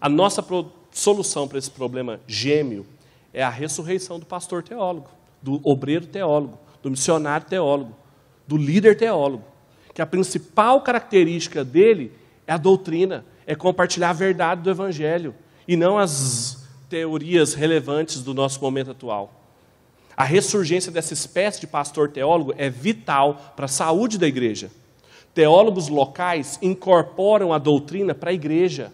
A nossa solução para esse problema gêmeo é a ressurreição do pastor teólogo, do obreiro teólogo, do missionário teólogo, do líder teólogo. Que a principal característica dele é a doutrina, é compartilhar a verdade do Evangelho e não as teorias relevantes do nosso momento atual. A ressurgência dessa espécie de pastor teólogo é vital para a saúde da igreja. Teólogos locais incorporam a doutrina para a igreja.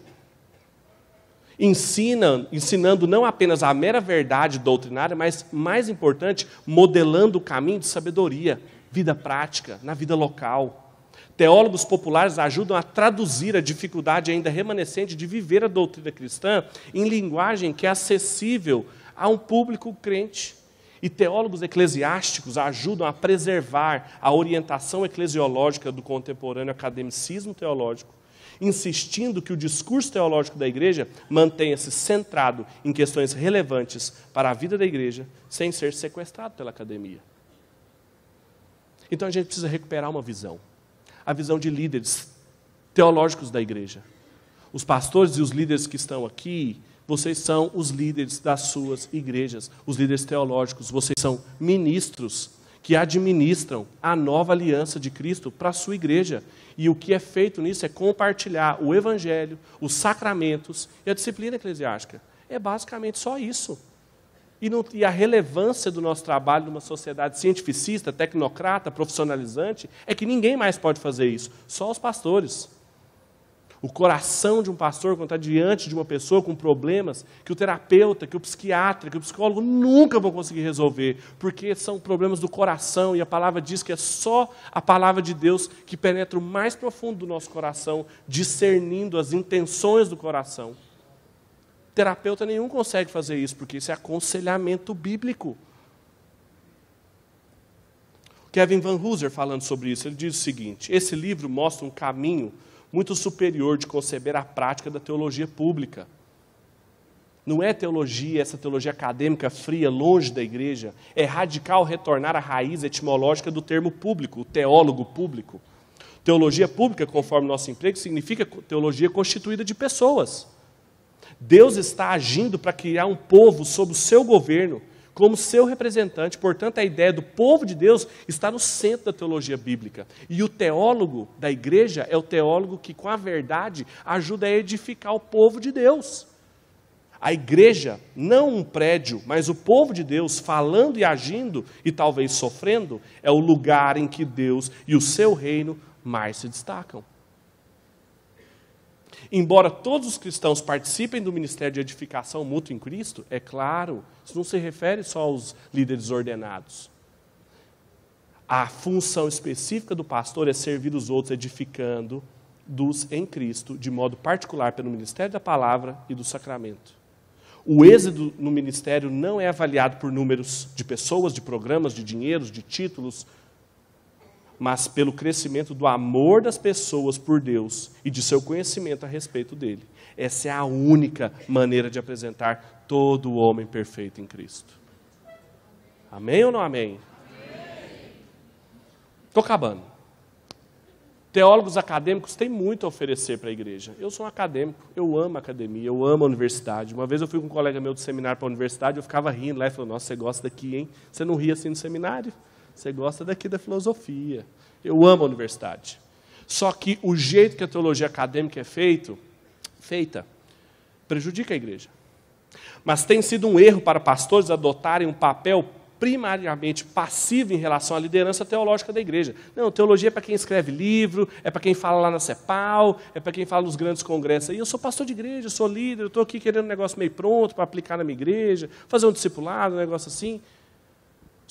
Ensinam, ensinando não apenas a mera verdade doutrinária, mas, mais importante, modelando o caminho de sabedoria, vida prática, na vida local. Teólogos populares ajudam a traduzir a dificuldade ainda remanescente de viver a doutrina cristã em linguagem que é acessível a um público crente. E teólogos eclesiásticos ajudam a preservar a orientação eclesiológica do contemporâneo academicismo teológico, insistindo que o discurso teológico da igreja mantenha-se centrado em questões relevantes para a vida da igreja, sem ser sequestrado pela academia. Então a gente precisa recuperar uma visão a visão de líderes teológicos da igreja. Os pastores e os líderes que estão aqui, vocês são os líderes das suas igrejas, os líderes teológicos, vocês são ministros que administram a nova aliança de Cristo para a sua igreja. E o que é feito nisso é compartilhar o evangelho, os sacramentos e a disciplina eclesiástica. É basicamente só isso e, e a relevância do nosso trabalho numa sociedade cientificista, tecnocrata, profissionalizante, é que ninguém mais pode fazer isso, só os pastores. O coração de um pastor, quando está diante de uma pessoa com problemas, que o terapeuta, que o psiquiatra, que o psicólogo nunca vão conseguir resolver, porque são problemas do coração e a palavra diz que é só a palavra de Deus que penetra o mais profundo do nosso coração, discernindo as intenções do coração. Terapeuta nenhum consegue fazer isso, porque isso é aconselhamento bíblico. Kevin Van Hooser, falando sobre isso, ele diz o seguinte: esse livro mostra um caminho muito superior de conceber a prática da teologia pública. Não é teologia, essa teologia acadêmica fria, longe da igreja. É radical retornar à raiz etimológica do termo público, o teólogo público. Teologia pública, conforme nosso emprego, significa teologia constituída de pessoas. Deus está agindo para criar um povo sob o seu governo, como seu representante. Portanto, a ideia do povo de Deus está no centro da teologia bíblica. E o teólogo da igreja é o teólogo que, com a verdade, ajuda a edificar o povo de Deus. A igreja, não um prédio, mas o povo de Deus falando e agindo e talvez sofrendo, é o lugar em que Deus e o seu reino mais se destacam embora todos os cristãos participem do ministério de edificação mútua em Cristo, é claro, isso não se refere só aos líderes ordenados. A função específica do pastor é servir os outros edificando dos em Cristo, de modo particular pelo ministério da palavra e do sacramento. O êxito no ministério não é avaliado por números de pessoas, de programas, de dinheiros, de títulos, mas pelo crescimento do amor das pessoas por Deus e de seu conhecimento a respeito dele. Essa é a única maneira de apresentar todo o homem perfeito em Cristo. Amém ou não amém? Estou acabando. Teólogos acadêmicos têm muito a oferecer para a igreja. Eu sou um acadêmico, eu amo a academia, eu amo a universidade. Uma vez eu fui com um colega meu do seminário para a universidade, eu ficava rindo lá e falou: Nossa, você gosta daqui, hein? Você não ria assim no seminário? Você gosta daqui da filosofia. Eu amo a universidade. Só que o jeito que a teologia acadêmica é feito, feita prejudica a igreja. Mas tem sido um erro para pastores adotarem um papel primariamente passivo em relação à liderança teológica da igreja. Não, teologia é para quem escreve livro, é para quem fala lá na CEPAL, é para quem fala nos grandes congressos. E eu sou pastor de igreja, sou líder, estou aqui querendo um negócio meio pronto para aplicar na minha igreja, fazer um discipulado, um negócio assim.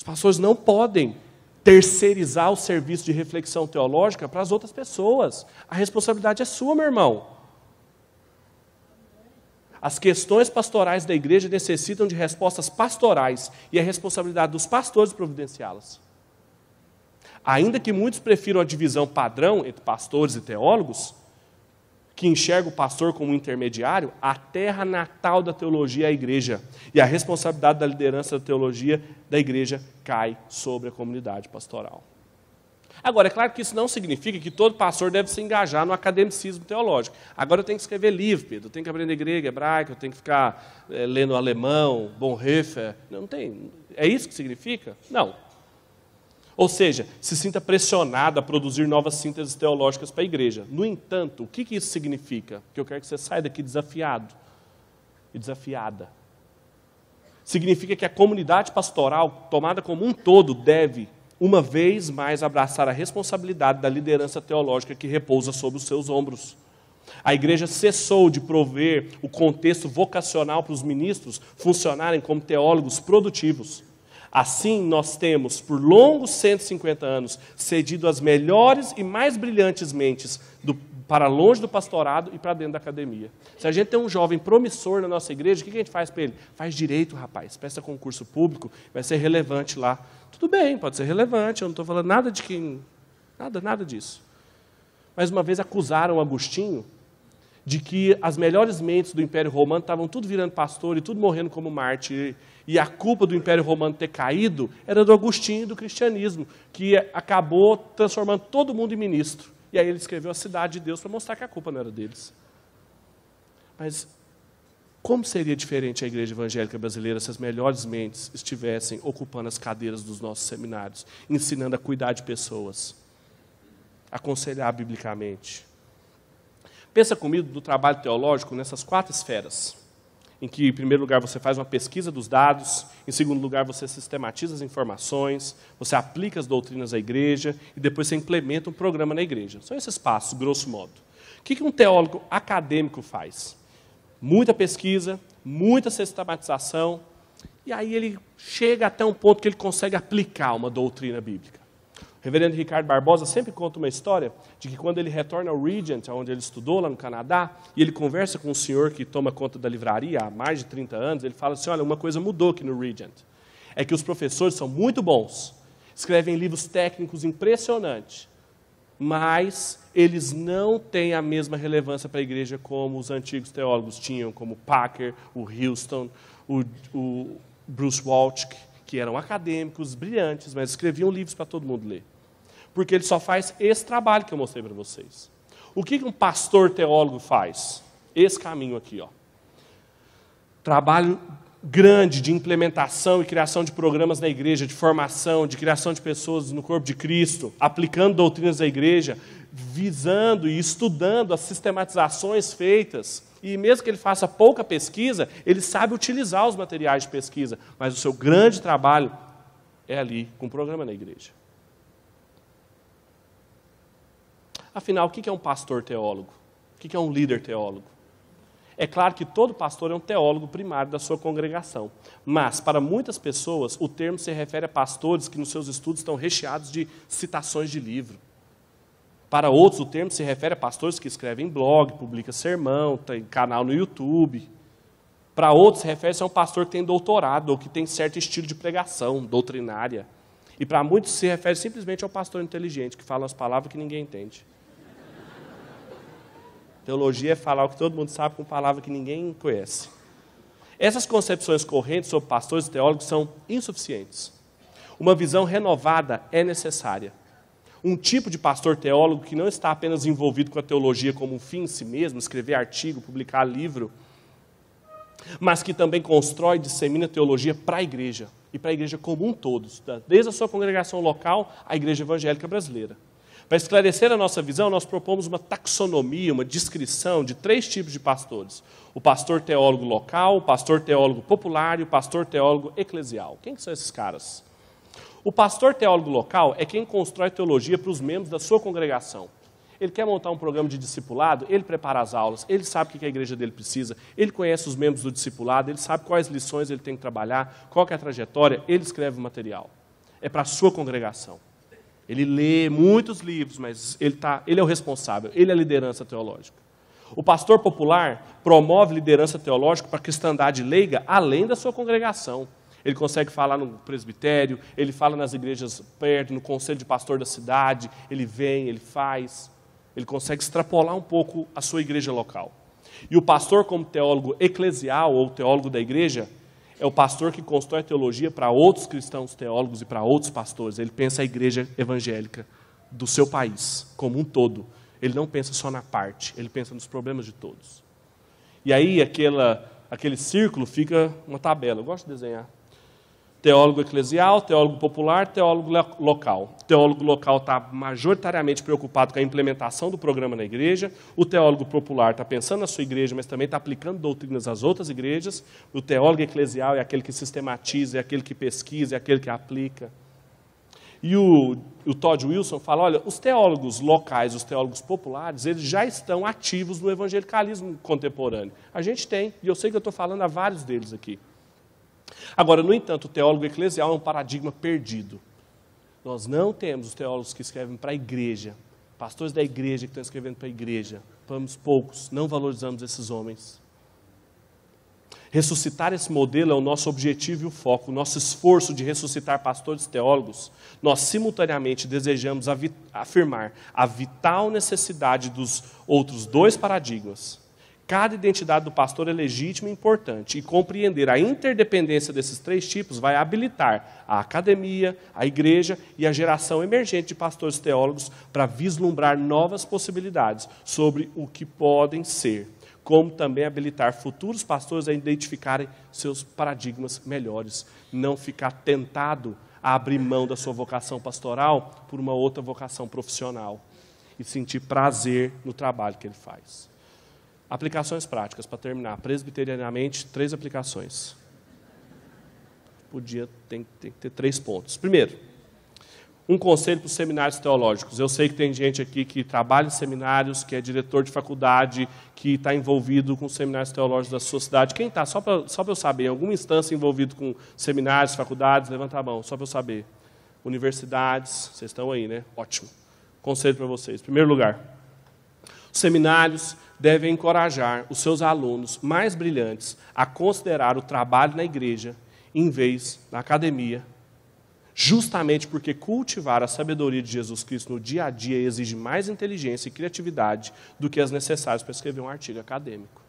Os pastores não podem terceirizar o serviço de reflexão teológica para as outras pessoas. A responsabilidade é sua, meu irmão. As questões pastorais da igreja necessitam de respostas pastorais e é responsabilidade dos pastores providenciá-las. Ainda que muitos prefiram a divisão padrão entre pastores e teólogos, que enxerga o pastor como intermediário, a terra natal da teologia é a igreja. E a responsabilidade da liderança da teologia da igreja cai sobre a comunidade pastoral. Agora, é claro que isso não significa que todo pastor deve se engajar no academicismo teológico. Agora eu tenho que escrever livro, Pedro, eu tenho que aprender grego, hebraico, eu tenho que ficar é, lendo alemão, Bonhoeffer. Não, não tem. É isso que significa? Não. Ou seja, se sinta pressionado a produzir novas sínteses teológicas para a igreja. No entanto, o que, que isso significa? Que eu quero que você saia daqui desafiado e desafiada. Significa que a comunidade pastoral, tomada como um todo, deve, uma vez mais, abraçar a responsabilidade da liderança teológica que repousa sobre os seus ombros. A igreja cessou de prover o contexto vocacional para os ministros funcionarem como teólogos produtivos. Assim, nós temos, por longos 150 anos, cedido as melhores e mais brilhantes mentes do, para longe do pastorado e para dentro da academia. Se a gente tem um jovem promissor na nossa igreja, o que a gente faz para ele? Faz direito, rapaz, peça concurso público, vai ser relevante lá. Tudo bem, pode ser relevante, eu não estou falando nada de quem. Nada, nada disso. Mas uma vez acusaram Agostinho de que as melhores mentes do Império Romano estavam tudo virando pastor e tudo morrendo como mártir. E a culpa do Império Romano ter caído era do Agostinho e do cristianismo, que acabou transformando todo mundo em ministro. E aí ele escreveu a Cidade de Deus para mostrar que a culpa não era deles. Mas como seria diferente a igreja evangélica brasileira se as melhores mentes estivessem ocupando as cadeiras dos nossos seminários, ensinando a cuidar de pessoas, aconselhar biblicamente? Pensa comigo do trabalho teológico nessas quatro esferas em que, em primeiro lugar, você faz uma pesquisa dos dados, em segundo lugar, você sistematiza as informações, você aplica as doutrinas à igreja e depois você implementa um programa na igreja. São esses passos, grosso modo. O que um teólogo acadêmico faz? Muita pesquisa, muita sistematização, e aí ele chega até um ponto que ele consegue aplicar uma doutrina bíblica reverendo Ricardo Barbosa sempre conta uma história de que quando ele retorna ao Regent, onde ele estudou lá no Canadá, e ele conversa com um senhor que toma conta da livraria há mais de 30 anos, ele fala assim: olha, uma coisa mudou aqui no Regent. É que os professores são muito bons, escrevem livros técnicos impressionantes, mas eles não têm a mesma relevância para a igreja como os antigos teólogos tinham, como Packer, o Houston, o, o Bruce Waltke, que eram acadêmicos brilhantes, mas escreviam livros para todo mundo ler porque ele só faz esse trabalho que eu mostrei para vocês. O que um pastor teólogo faz? Esse caminho aqui, ó. Trabalho grande de implementação e criação de programas na igreja, de formação, de criação de pessoas no corpo de Cristo, aplicando doutrinas da igreja, visando e estudando as sistematizações feitas. E mesmo que ele faça pouca pesquisa, ele sabe utilizar os materiais de pesquisa, mas o seu grande trabalho é ali com o programa na igreja. Afinal, o que é um pastor teólogo? O que é um líder teólogo? É claro que todo pastor é um teólogo primário da sua congregação, mas para muitas pessoas o termo se refere a pastores que nos seus estudos estão recheados de citações de livro. Para outros, o termo se refere a pastores que escrevem blog, publica sermão, tem canal no YouTube. Para outros, refere-se a um pastor que tem doutorado ou que tem certo estilo de pregação doutrinária. E para muitos, se refere simplesmente ao pastor inteligente, que fala as palavras que ninguém entende. Teologia é falar o que todo mundo sabe com palavra que ninguém conhece. Essas concepções correntes sobre pastores e teólogos são insuficientes. Uma visão renovada é necessária. Um tipo de pastor teólogo que não está apenas envolvido com a teologia como um fim em si mesmo, escrever artigo, publicar livro, mas que também constrói e dissemina teologia para a igreja e para a igreja comum todos, desde a sua congregação local à igreja evangélica brasileira. Para esclarecer a nossa visão, nós propomos uma taxonomia, uma descrição de três tipos de pastores: o pastor teólogo local, o pastor teólogo popular e o pastor teólogo eclesial. Quem são esses caras? O pastor teólogo local é quem constrói teologia para os membros da sua congregação. Ele quer montar um programa de discipulado, ele prepara as aulas, ele sabe o que a igreja dele precisa, ele conhece os membros do discipulado, ele sabe quais lições ele tem que trabalhar, qual que é a trajetória, ele escreve o material. É para a sua congregação. Ele lê muitos livros, mas ele, tá, ele é o responsável, ele é a liderança teológica. O pastor popular promove liderança teológica para a cristandade leiga além da sua congregação. Ele consegue falar no presbitério, ele fala nas igrejas perto, no conselho de pastor da cidade, ele vem, ele faz. Ele consegue extrapolar um pouco a sua igreja local. E o pastor, como teólogo eclesial ou teólogo da igreja, é o pastor que constrói teologia para outros cristãos teólogos e para outros pastores. Ele pensa a igreja evangélica do seu país como um todo. Ele não pensa só na parte, ele pensa nos problemas de todos. E aí aquela, aquele círculo fica uma tabela. Eu gosto de desenhar teólogo eclesial, teólogo popular, teólogo local. O teólogo local está majoritariamente preocupado com a implementação do programa na igreja, o teólogo popular está pensando na sua igreja, mas também está aplicando doutrinas às outras igrejas, o teólogo eclesial é aquele que sistematiza, é aquele que pesquisa, é aquele que aplica. E o, o Todd Wilson fala, olha, os teólogos locais, os teólogos populares, eles já estão ativos no evangelicalismo contemporâneo. A gente tem, e eu sei que eu estou falando a vários deles aqui. Agora, no entanto, o teólogo eclesial é um paradigma perdido. Nós não temos os teólogos que escrevem para a igreja, pastores da igreja que estão escrevendo para a igreja. Vamos poucos, não valorizamos esses homens. Ressuscitar esse modelo é o nosso objetivo e o foco. O nosso esforço de ressuscitar pastores e teólogos, nós simultaneamente desejamos afirmar a vital necessidade dos outros dois paradigmas cada identidade do pastor é legítima e importante, e compreender a interdependência desses três tipos vai habilitar a academia, a igreja e a geração emergente de pastores teólogos para vislumbrar novas possibilidades sobre o que podem ser, como também habilitar futuros pastores a identificarem seus paradigmas melhores, não ficar tentado a abrir mão da sua vocação pastoral por uma outra vocação profissional e sentir prazer no trabalho que ele faz. Aplicações práticas, para terminar. Presbiterianamente, três aplicações. Podia, tem, tem que ter três pontos. Primeiro, um conselho para os seminários teológicos. Eu sei que tem gente aqui que trabalha em seminários, que é diretor de faculdade, que está envolvido com seminários teológicos da sua cidade. Quem está? Só para só eu saber. Em alguma instância envolvido com seminários, faculdades, levanta a mão, só para eu saber. Universidades, vocês estão aí, né? Ótimo. Conselho para vocês. Primeiro lugar, Seminários devem encorajar os seus alunos mais brilhantes a considerar o trabalho na igreja em vez da academia, justamente porque cultivar a sabedoria de Jesus Cristo no dia a dia exige mais inteligência e criatividade do que as necessárias para escrever um artigo acadêmico.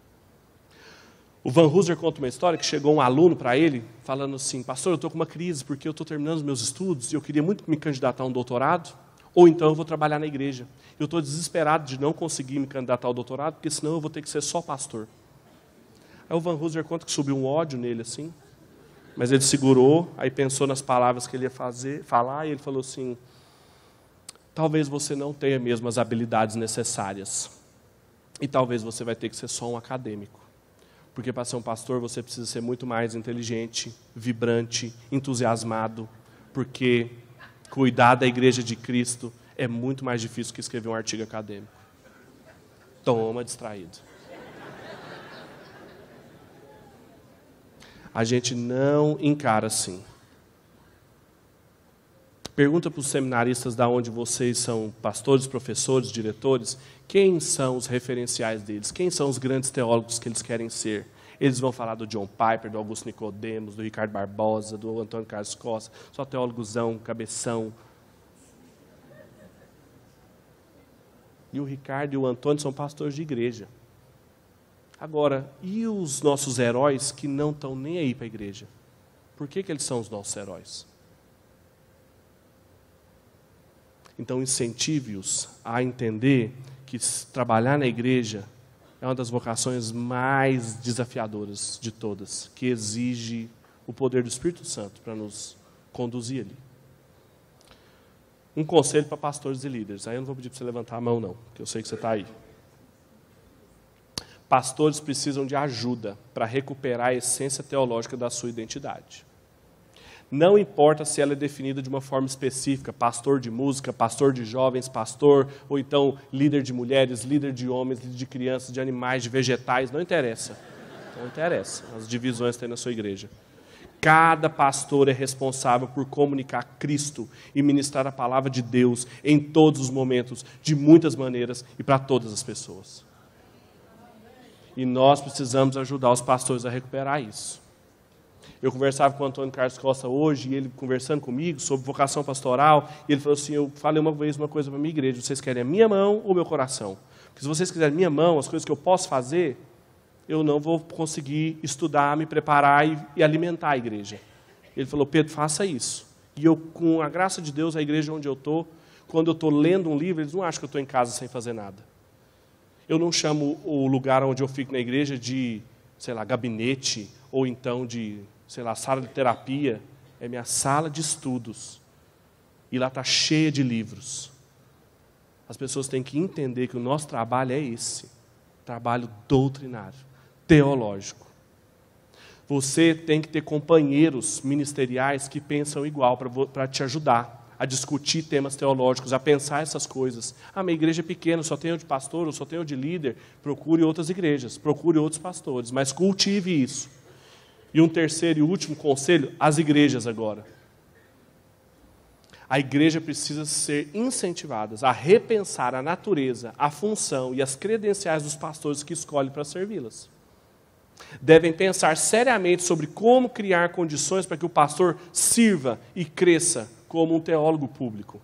O Van Hooser conta uma história que chegou um aluno para ele falando assim: Pastor, eu estou com uma crise porque eu estou terminando os meus estudos e eu queria muito me candidatar a um doutorado. Ou então eu vou trabalhar na igreja. Eu estou desesperado de não conseguir me candidatar ao doutorado, porque senão eu vou ter que ser só pastor. Aí o Van Hooser conta que subiu um ódio nele assim, mas ele segurou, aí pensou nas palavras que ele ia fazer, falar, e ele falou assim: talvez você não tenha mesmo as habilidades necessárias, e talvez você vai ter que ser só um acadêmico, porque para ser um pastor você precisa ser muito mais inteligente, vibrante, entusiasmado, porque cuidar da igreja de Cristo é muito mais difícil que escrever um artigo acadêmico. Toma distraído. A gente não encara assim. Pergunta para os seminaristas da onde vocês são pastores, professores, diretores, quem são os referenciais deles? Quem são os grandes teólogos que eles querem ser? Eles vão falar do John Piper, do Augusto Nicodemos, do Ricardo Barbosa, do Antônio Carlos Costa, só teólogozão, cabeção. E o Ricardo e o Antônio são pastores de igreja. Agora, e os nossos heróis que não estão nem aí para a igreja? Por que, que eles são os nossos heróis? Então, incentive-os a entender que trabalhar na igreja é uma das vocações mais desafiadoras de todas, que exige o poder do Espírito Santo para nos conduzir ali. Um conselho para pastores e líderes. Aí eu não vou pedir para você levantar a mão, não, porque eu sei que você está aí. Pastores precisam de ajuda para recuperar a essência teológica da sua identidade não importa se ela é definida de uma forma específica, pastor de música, pastor de jovens, pastor, ou então líder de mulheres, líder de homens, líder de crianças, de animais, de vegetais, não interessa. Não interessa as divisões que tem na sua igreja. Cada pastor é responsável por comunicar Cristo e ministrar a palavra de Deus em todos os momentos, de muitas maneiras e para todas as pessoas. E nós precisamos ajudar os pastores a recuperar isso. Eu conversava com o Antônio Carlos Costa hoje, e ele conversando comigo sobre vocação pastoral, e ele falou assim: Eu falei uma vez uma coisa para a minha igreja: vocês querem a minha mão ou meu coração? Porque se vocês quiserem minha mão, as coisas que eu posso fazer, eu não vou conseguir estudar, me preparar e, e alimentar a igreja. Ele falou: Pedro, faça isso. E eu, com a graça de Deus, a igreja onde eu estou, quando eu estou lendo um livro, eles não acham que eu estou em casa sem fazer nada. Eu não chamo o lugar onde eu fico na igreja de, sei lá, gabinete, ou então de sei lá, sala de terapia, é minha sala de estudos. E lá está cheia de livros. As pessoas têm que entender que o nosso trabalho é esse trabalho doutrinário, teológico. Você tem que ter companheiros ministeriais que pensam igual para te ajudar a discutir temas teológicos, a pensar essas coisas. Ah, minha igreja é pequena, só tenho de pastor, só tenho de líder. Procure outras igrejas, procure outros pastores, mas cultive isso. E um terceiro e último conselho, as igrejas agora. A igreja precisa ser incentivada a repensar a natureza, a função e as credenciais dos pastores que escolhem para servi-las. Devem pensar seriamente sobre como criar condições para que o pastor sirva e cresça como um teólogo público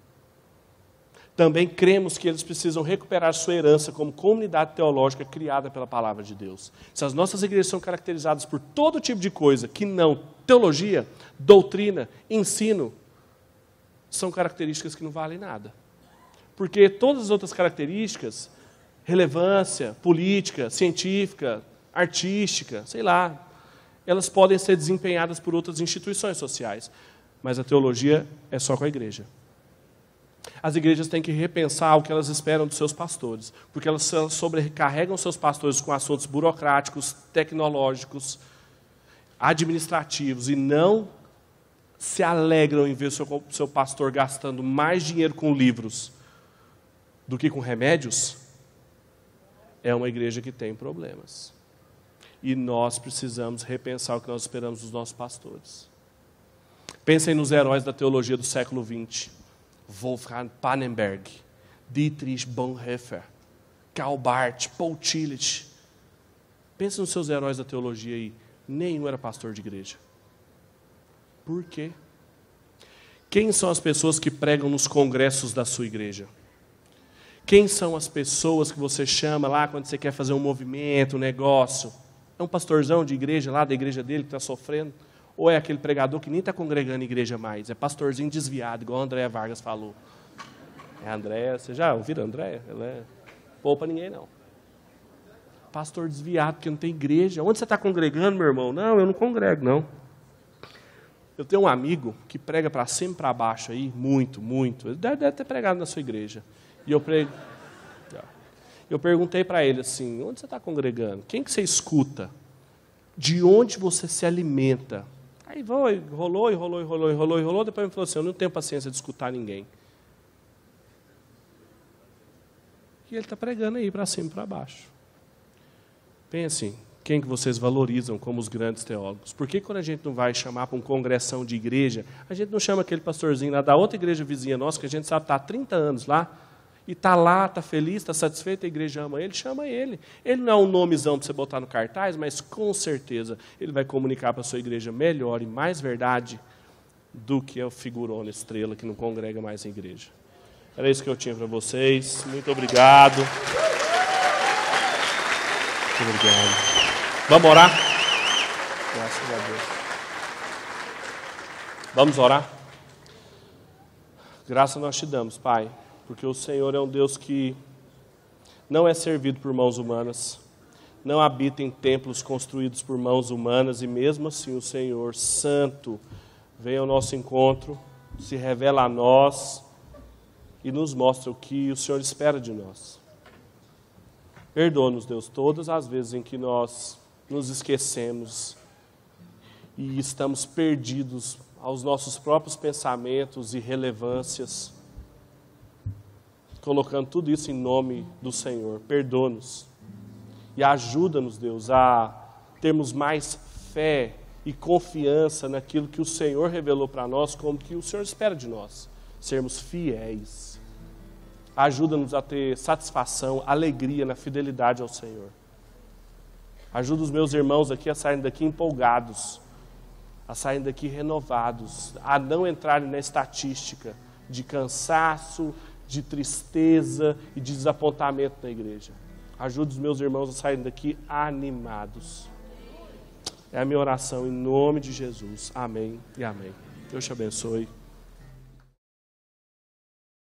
também cremos que eles precisam recuperar sua herança como comunidade teológica criada pela palavra de Deus. Se as nossas igrejas são caracterizadas por todo tipo de coisa que não teologia, doutrina, ensino, são características que não valem nada. Porque todas as outras características, relevância, política, científica, artística, sei lá, elas podem ser desempenhadas por outras instituições sociais. Mas a teologia é só com a igreja. As igrejas têm que repensar o que elas esperam dos seus pastores, porque elas sobrecarregam seus pastores com assuntos burocráticos, tecnológicos, administrativos e não se alegram em ver seu, seu pastor gastando mais dinheiro com livros do que com remédios, é uma igreja que tem problemas. E nós precisamos repensar o que nós esperamos dos nossos pastores. Pensem nos heróis da teologia do século XX Wolfgang Pannenberg, Dietrich Bonhoeffer, Karl Barth, Paul Tillich. Pensa nos seus heróis da teologia aí. Nenhum era pastor de igreja. Por quê? Quem são as pessoas que pregam nos congressos da sua igreja? Quem são as pessoas que você chama lá quando você quer fazer um movimento, um negócio? É um pastorzão de igreja lá, da igreja dele, que está sofrendo? Ou é aquele pregador que nem está congregando igreja mais? É pastorzinho desviado, igual a Andréa Vargas falou. É Andréa, você já ouviram a Andréa? Ela é poupa ninguém, não. Pastor desviado, porque não tem igreja. Onde você está congregando, meu irmão? Não, eu não congrego, não. Eu tenho um amigo que prega para cima e para baixo aí, muito, muito. Ele deve, deve, ter pregado na sua igreja. E eu prego. Eu perguntei para ele assim: onde você está congregando? Quem que você escuta? De onde você se alimenta? Aí foi, rolou, e rolou, e rolou, e rolou, e rolou. Depois ele falou assim: Eu não tenho paciência de escutar ninguém. E ele está pregando aí para cima e para baixo. Pensem, quem que vocês valorizam como os grandes teólogos? Por que quando a gente não vai chamar para uma congressão de igreja, a gente não chama aquele pastorzinho lá da outra igreja vizinha nossa, que a gente sabe está há 30 anos lá, e está lá, está feliz, está satisfeito, a igreja ama ele, chama ele. Ele não é um nomezão para você botar no cartaz, mas com certeza ele vai comunicar para a sua igreja melhor e mais verdade do que a figurona estrela que não congrega mais a igreja. Era isso que eu tinha para vocês. Muito obrigado. Muito obrigado. Vamos orar? Graças a Deus. Vamos orar? Graça nós te damos, Pai porque o Senhor é um Deus que não é servido por mãos humanas, não habita em templos construídos por mãos humanas, e mesmo assim o Senhor Santo vem ao nosso encontro, se revela a nós e nos mostra o que o Senhor espera de nós. Perdoa-nos, Deus, todas as vezes em que nós nos esquecemos e estamos perdidos aos nossos próprios pensamentos e relevâncias colocando tudo isso em nome do Senhor. Perdoa-nos e ajuda-nos, Deus, a termos mais fé e confiança naquilo que o Senhor revelou para nós, como que o Senhor espera de nós, sermos fiéis. Ajuda-nos a ter satisfação, alegria na fidelidade ao Senhor. Ajuda os meus irmãos aqui a saírem daqui empolgados, a saírem daqui renovados, a não entrarem na estatística de cansaço, de tristeza e de desapontamento na igreja. Ajude os meus irmãos a saírem daqui animados. É a minha oração em nome de Jesus. Amém e amém. Deus te abençoe.